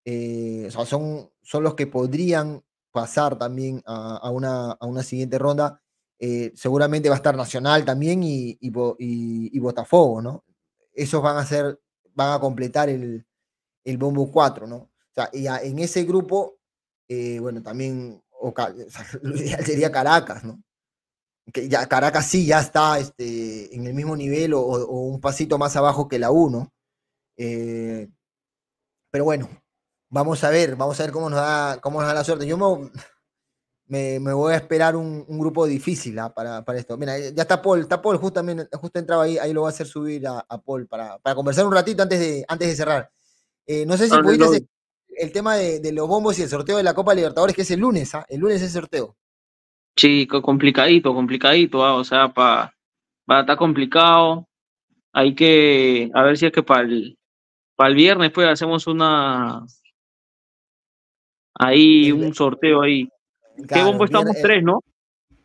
eh, son, son los que podrían pasar también a, una, a una, siguiente ronda. Eh, seguramente va a estar Nacional también y, y, Botafogo, ¿no? Esos van a ser, van a completar el, el bombo 4, ¿no? O sea, y en ese grupo, eh, bueno, también sería Caracas, ¿no? Que ya Caracas sí ya está este, en el mismo nivel o, o un pasito más abajo que la 1, eh, pero bueno, vamos a ver, vamos a ver cómo nos da, cómo nos da la suerte. Yo me, me, voy a esperar un, grupo difícil ah, para, para, esto. Mira, eh, ya está Paul, está Paul, justo, también, justo entraba ahí, ahí lo voy a hacer subir a, Paul para, para, conversar un ratito antes de, antes de cerrar. Eh, no sé si pudiste hacer el tema de, los bombos y el sorteo de la Copa Libertadores, que es el lunes, ¿ah? el lunes es el sorteo. sí, complicadito, complicadito, ah, o sea, para va a estar complicado. Hay que, a ver si es que para el, para el viernes pues hacemos una ahí un sorteo ahí. ¿Qué bombo estamos? tres, ¿no?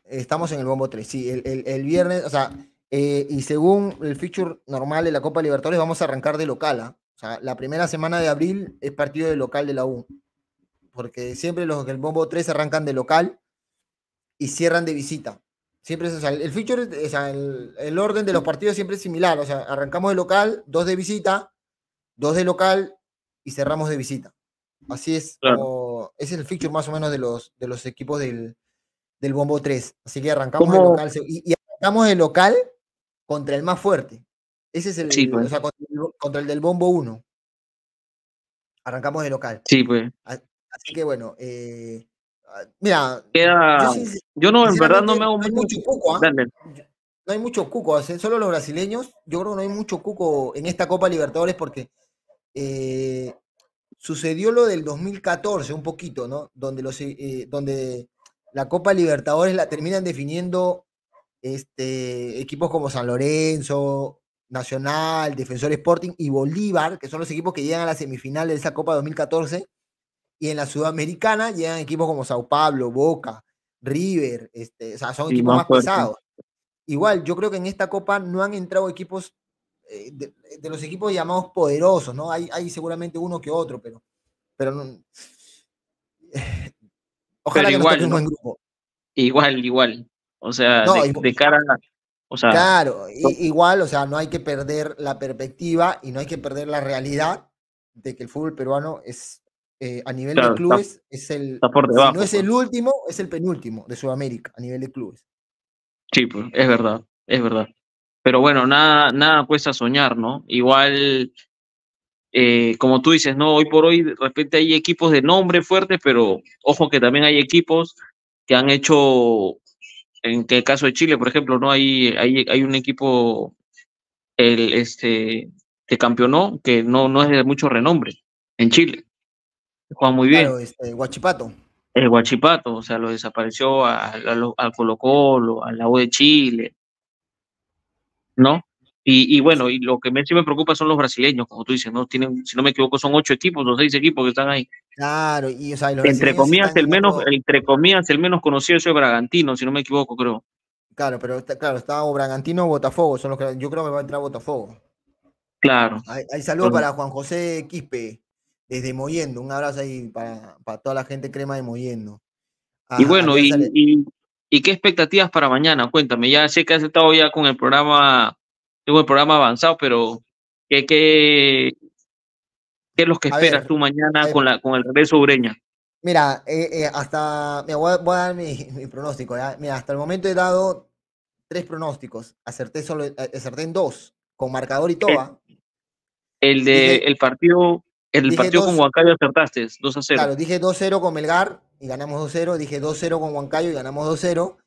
Estamos en el bombo tres, sí. El, viernes, o sea, eh, y según el feature normal de la Copa Libertadores, vamos a arrancar de local. ¿ah? O sea, la primera semana de abril es partido de local de la U. Porque siempre los el bombo 3 arrancan de local y cierran de visita. Siempre es, el feature, o sea, el, el orden de los partidos siempre es similar. O sea, arrancamos de local, dos de visita, dos de local y cerramos de visita. Así es, es el feature más o menos de los, de los equipos del, Bombo 3. Así que arrancamos de local y, arrancamos de local contra el más fuerte. Ese es el, pues. contra, el del Bombo 1. Arrancamos de local. Sí, pues. Así que bueno, eh, ah, mira, yo, no, en verdad no me hago no mucho cuco. ¿ah? No hay mucho cuco, solo los brasileños. Yo creo que no hay mucho cuco en esta Copa Libertadores porque eh, sucedió lo del 2014, un poquito, ¿no? Donde, los, eh, donde la Copa Libertadores la terminan definiendo este, equipos como San Lorenzo, Nacional, Defensor Sporting y Bolívar, que son los equipos que llegan a la semifinal de esa Copa 2014. Y en la Sudamericana llegan equipos como Sao Paulo, Boca, River, este, o sea, son equipos más pesados. Igual, yo creo que en esta Copa no han entrado equipos eh, de, los equipos llamados poderosos, ¿no? Hay, hay seguramente uno que otro, pero, pero ojalá que igual, un buen grupo. Igual, igual. O sea, de, cara claro, igual, o sea, no hay que perder la perspectiva y no hay que perder la realidad de que el fútbol peruano es, eh, a nivel de clubes, es el, no es el pues. último, es el penúltimo de Sudamérica, a nivel de clubes. Sí, pues, es verdad, es verdad. Pero bueno, nada, nada cuesta soñar, ¿no? Igual, eh, como tú dices, ¿no? Hoy por hoy, de repente hay equipos de nombre fuerte, pero ojo que también hay equipos que han hecho, en el caso de Chile, por ejemplo, ¿no? Hay, hay, hay un equipo el, este, que campeonó que no, no es de mucho renombre en Chile. Juega muy bien. Claro, este, Guachipato el Guachipato, o sea, lo desapareció al, al Colo Colo, al lado de Chile, ¿no? Y, bueno, y lo que me, sí me preocupa son los brasileños, como tú dices, ¿no? Tienen, si no me equivoco, son ocho equipos o seis equipos que están ahí. Claro, y o sea, entre comillas, el menos, entre comillas, el menos conocido es el Bragantino, si no me equivoco, creo. Claro, pero está, claro, está o Bragantino o Botafogo, son los que yo creo que va a entrar Botafogo. Claro. Hay, saludo saludos para Juan José Quispe, desde Moyendo. Un abrazo ahí para, toda la gente crema de Moyendo. y ah, bueno, y, ¿Y qué expectativas para mañana? Cuéntame, ya sé que has estado ya con el programa, tengo el programa avanzado, pero ¿qué, qué, qué es lo que esperas tú mañana eh con, la, con el regreso Ureña? Mira, eh, eh, hasta, voy, a, dar mi, pronóstico, Mira, hasta el momento he dado tres pronósticos, acerté, solo, acerté en dos, con marcador y toba. El, de, el partido en el partido con Huancayo acertaste, 2 a 0. Claro, dije 2-0 con Melgar y ganamos 2-0. Dije 2-0 con Huancayo y ganamos 2-0.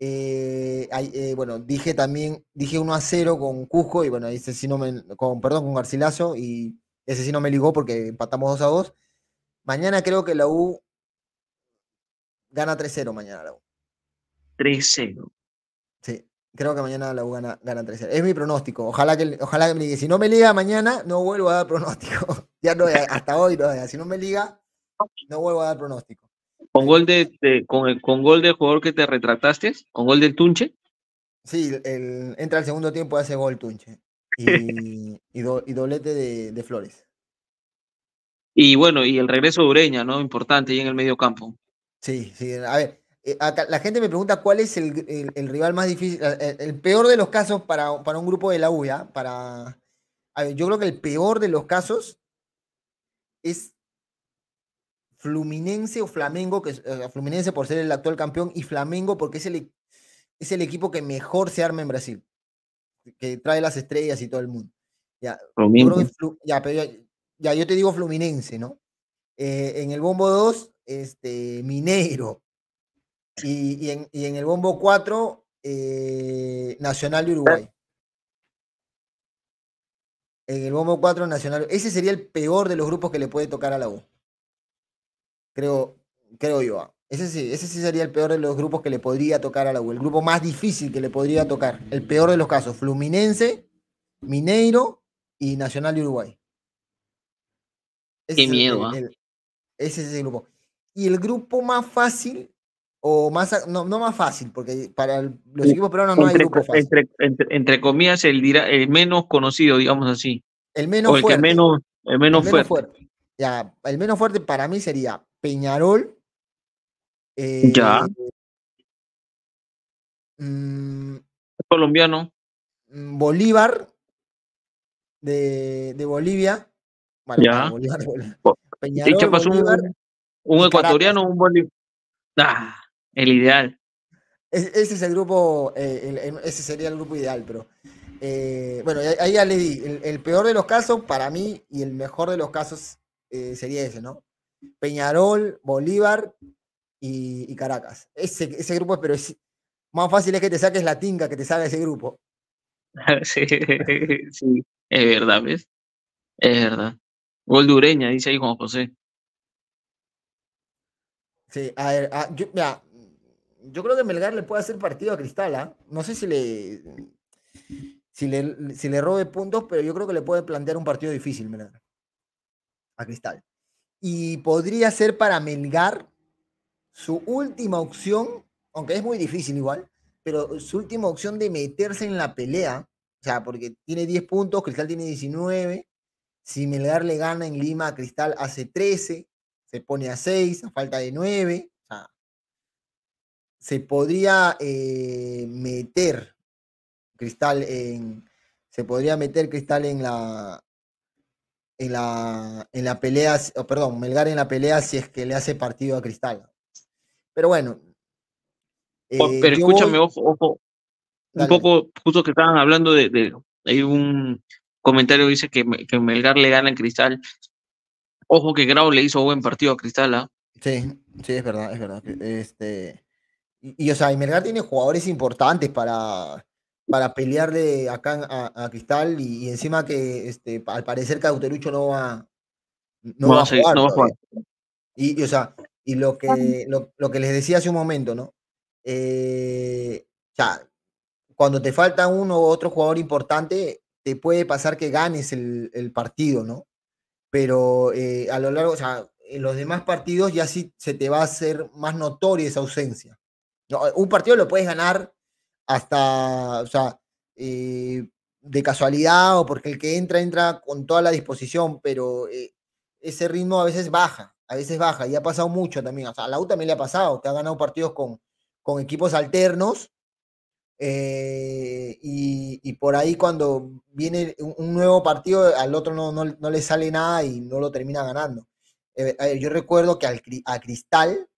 Eh, eh, bueno, dije también, dije 1 a 0 con Cusco y bueno, ese sí no me, perdón, con Garcilaso y ese sí no me ligó porque empatamos 2 a 2. Mañana creo que la U gana 3-0 mañana la U. 3-0. Sí. Creo que mañana la U gana, 3 Es mi pronóstico. Ojalá que, ojalá que me diga, Si no me liga mañana, no vuelvo a dar pronóstico. ya no, hasta hoy no. Si no me liga, no vuelvo a dar pronóstico. ¿Con gol de, con, con, gol del jugador que te retrataste? ¿Con gol del Tunche? Sí, entra al segundo tiempo y hace gol Tunche. Y, doblete de, Flores. Y bueno, y el regreso de Ureña, ¿no? Importante y en el medio campo. Sí, sí. A ver, eh, la gente me pregunta cuál es el, rival más difícil, eh, eh, el, peor de los casos para, un grupo de la UBA Para, yo creo que el peor de los casos es Fluminense o Flamengo, que Fluminense por ser el actual campeón y Flamengo porque es el, es el equipo que mejor se arma en Brasil, que trae las estrellas y todo el mundo. Ya, ya, yo te digo Fluminense, ¿no? en el bombo 2, este, Minero. Y, en, el bombo 4, eh, Nacional de Uruguay. En el bombo 4, Nacional. Ese sería el peor de los grupos que le puede tocar a la U. Creo, creo yo. Ese sí, ese sería el peor de los grupos que le podría tocar a la U. El grupo más difícil que le podría tocar. El peor de los casos. Fluminense, Mineiro y Nacional de Uruguay. Qué miedo. ¿ah? ese es el grupo. Y el grupo más fácil o más, no, no más fácil, porque para los equipos peruanos no hay grupo fácil. Entre, comillas, el, el, menos conocido, digamos así. El menos fuerte. menos, el menos, fuerte. Ya, el menos fuerte para mí sería Peñarol. Eh, ya. Mm, colombiano. Mm, bolívar de, de Bolivia. Bueno, ya. Bolívar, un, un ecuatoriano, un bolívar Ah. El ideal. ese es el grupo, eh, ese sería el grupo ideal, pero. Eh, bueno, ahí ya le di. El, peor de los casos para mí y el mejor de los casos eh, sería ese, ¿no? Peñarol, Bolívar y, Caracas. Ese, ese grupo, pero es, más fácil es que te saques la tinga que te salga ese grupo. Sí, sí, es verdad, ¿ves? Es verdad. Gol dice ahí Juan José. Sí, a ver, ah, yo, mira, yo creo que Melgar le puede hacer partido a Cristal, ¿ah? No sé si le, si le, robe puntos, pero yo creo que le puede plantear un partido difícil, A Cristal. Y podría ser para Melgar su última opción, aunque es muy difícil igual, pero su última opción de meterse en la pelea, o sea, porque tiene 10 puntos, Cristal tiene 19, si Melgar le gana en Lima, Cristal hace 13, se pone a 6, a falta de 9, se podría eh, meter cristal en. Se podría meter cristal en la. En la, en la pelea, oh, perdón, Melgar en la pelea si es que le hace partido a Cristal. Pero bueno. Oh, eh, pero escúchame, ojo, ojo. Un poco, justo que estaban hablando de, hay un comentario que dice que, Melgar le gana en Cristal. Ojo que Grau le hizo buen partido a Cristal. ¿ah? Sí, sí, es verdad, es verdad. Este, y, o sea, y Melgar tiene jugadores importantes para, para pelearle acá a, Cristal y, encima que este, al parecer Cauterucho no va, a jugar, Y, o sea, y lo que, lo, que les decía hace un momento, ¿no? Eh, o sea, cuando te falta uno u otro jugador importante, te puede pasar que ganes el, partido, ¿no? Pero eh, a lo largo, o sea, en los demás partidos ya sí se te va a hacer más notoria esa ausencia. Eh, un partido lo puedes ganar hasta, o sea, eh, de casualidad o porque el que entra entra con toda la disposición, pero eh, ese ritmo a veces baja, a veces baja y ha pasado mucho también. O a la U también le ha pasado, te ha ganado partidos con, con equipos alternos y, por ahí cuando viene un, nuevo partido al otro no, le sale nada y no lo termina ganando. yo recuerdo que al, a Cristal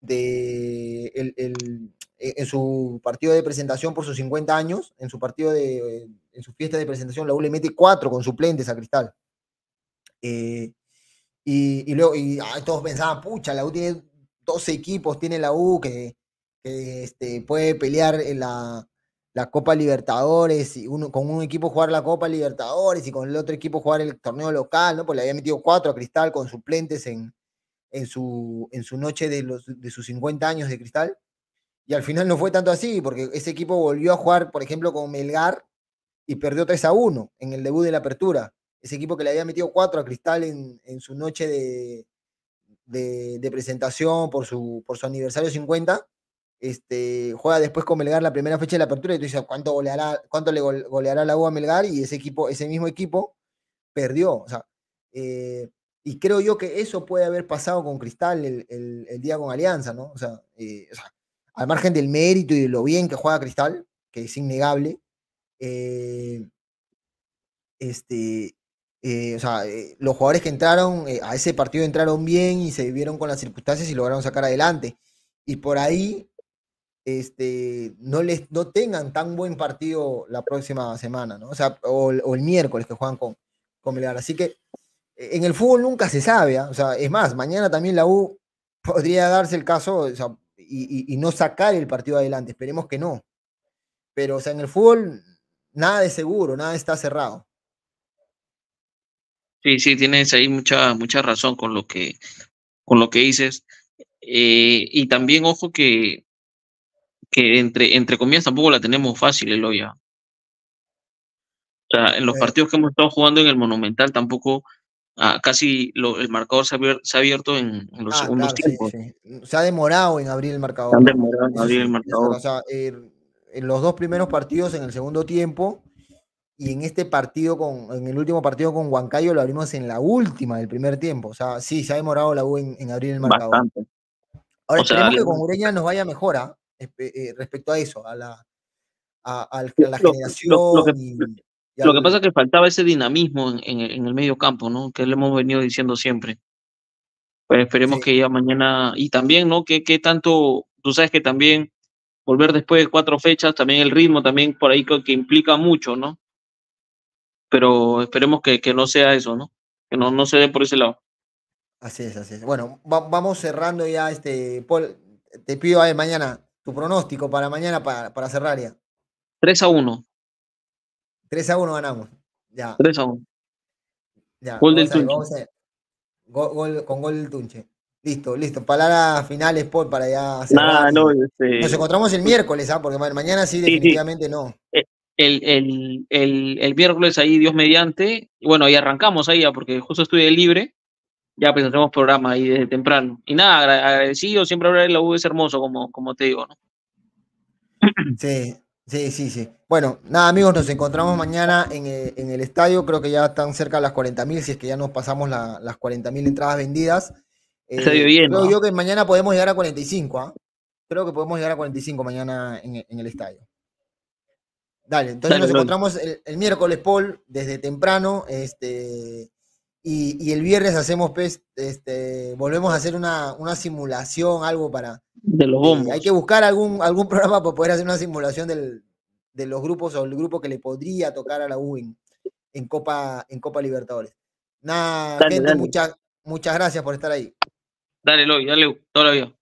de e, en su partido de presentación por sus 50 años, en su partido de, en su fiesta de presentación, la U le mete cuatro con suplentes a Cristal. Eh, y, luego y, todos pensaban, pucha, la U tiene 12 equipos, tiene la U que, este, puede pelear en la, la Copa Libertadores, y con un equipo jugar la Copa Libertadores y con el otro equipo jugar el torneo local, ¿no? Pues le había metido cuatro a Cristal con suplentes en, en su, en su noche de, los, de sus 50 años de cristal. Y al final no fue tanto así, porque ese equipo volvió a jugar, por ejemplo, con Melgar y perdió 3 a 1 en el debut de la apertura. Ese equipo que le había metido 4 a Cristal en, su noche de, presentación por su, por su aniversario 50, este, juega después con Melgar la primera fecha de la apertura y tú dices, ¿cuánto, goleará, cuánto le goleará la U a Melgar? Y ese, equipo, ese mismo equipo perdió. O sea, eh, y creo yo que eso puede haber pasado con Cristal el, día con Alianza, ¿no? Eh, o sea, al margen del mérito y de lo bien que juega Cristal, que es innegable, eh, este, eh, o sea, los jugadores que entraron a ese partido entraron bien y se vivieron con las circunstancias y lograron sacar adelante. Y por ahí este, no, les, no tengan tan buen partido la próxima semana, ¿no? O sea, o, el miércoles que juegan con, con Melgar. Así que en el fútbol nunca se sabe, ¿ah? o sea, es más, mañana también la U podría darse el caso y, no sacar el partido adelante, esperemos que no. Pero, o sea, en el fútbol nada de seguro, nada está cerrado. Sí, sí, tienes ahí mucha, mucha razón con lo que, con lo que dices. Eh, y también, ojo, que, que entre, entre comillas tampoco la tenemos fácil, Eloya. ¿ah? O sea, en los partidos que hemos estado jugando en el Monumental tampoco ah, casi el marcador se ha, se ha abierto en, los ah, segundos tiempos. Se ha demorado en abrir el marcador. Se ha demorado en abrir el marcador. O sea, eh, en los dos primeros partidos, en el segundo tiempo, y en este partido, con, en el último partido con Huancayo, lo abrimos en la última del primer tiempo. O sea, sí, se ha demorado la U en, abrir el marcador. Ahora, esperemos que con Ureña nos vaya mejora ¿ah? eh, respecto a eso, a la, a, la generación lo que pasa es que faltaba ese dinamismo en, el medio campo, ¿no? Que le hemos venido diciendo siempre. Pero pues esperemos que ya mañana. Y también, ¿no? Que, que tanto. Tú sabes que también volver después de cuatro fechas, también el ritmo, también por ahí que, implica mucho, ¿no? Pero esperemos que, que, no sea eso, ¿no? Que no, no se dé por ese lado. Así es, así es. Bueno, vamos cerrando ya este. Paul, te pido a eh, mañana tu pronóstico para mañana para, para cerrar ya. 3 a 1. 3 a 1 ganamos. Ya. 3 a 1. Ya, gol del Tunche. gol, con gol del Tunche. Listo, listo. Palabras finales, Paul, para ya Nada, no, este, Nos encontramos el miércoles, ¿ah? porque mañana sí, definitivamente no. Eh, el, el, el, el, miércoles ahí, Dios mediante. Bueno, ahí arrancamos ahí, ¿ah? porque justo estoy libre. Ya pues programa ahí desde temprano. Y nada, agradecido, siempre hablar de la U es hermoso, como, como te digo, ¿no? Sí, Sí, sí, sí. Bueno, nada amigos, nos encontramos mañana en, eh, el estadio. Creo que ya están cerca de las 40.000, si es que ya nos pasamos las 40.000 entradas vendidas. Eh, Estoy bien. Creo yo que mañana podemos llegar a 45, ¿ah? Creo que podemos llegar a 45 mañana en, el estadio. Dale, entonces nos encontramos el, el, miércoles, Paul, desde temprano. Este, y, el viernes hacemos, pues, este, volvemos a hacer una, simulación, algo para... De los Hay que buscar algún, algún programa para poder hacer una simulación de los grupos o el grupo que le podría tocar a la U en, Copa, en Copa Libertadores. Nada, gente, muchas gracias por estar ahí. Dale, Loy, dale, todavía.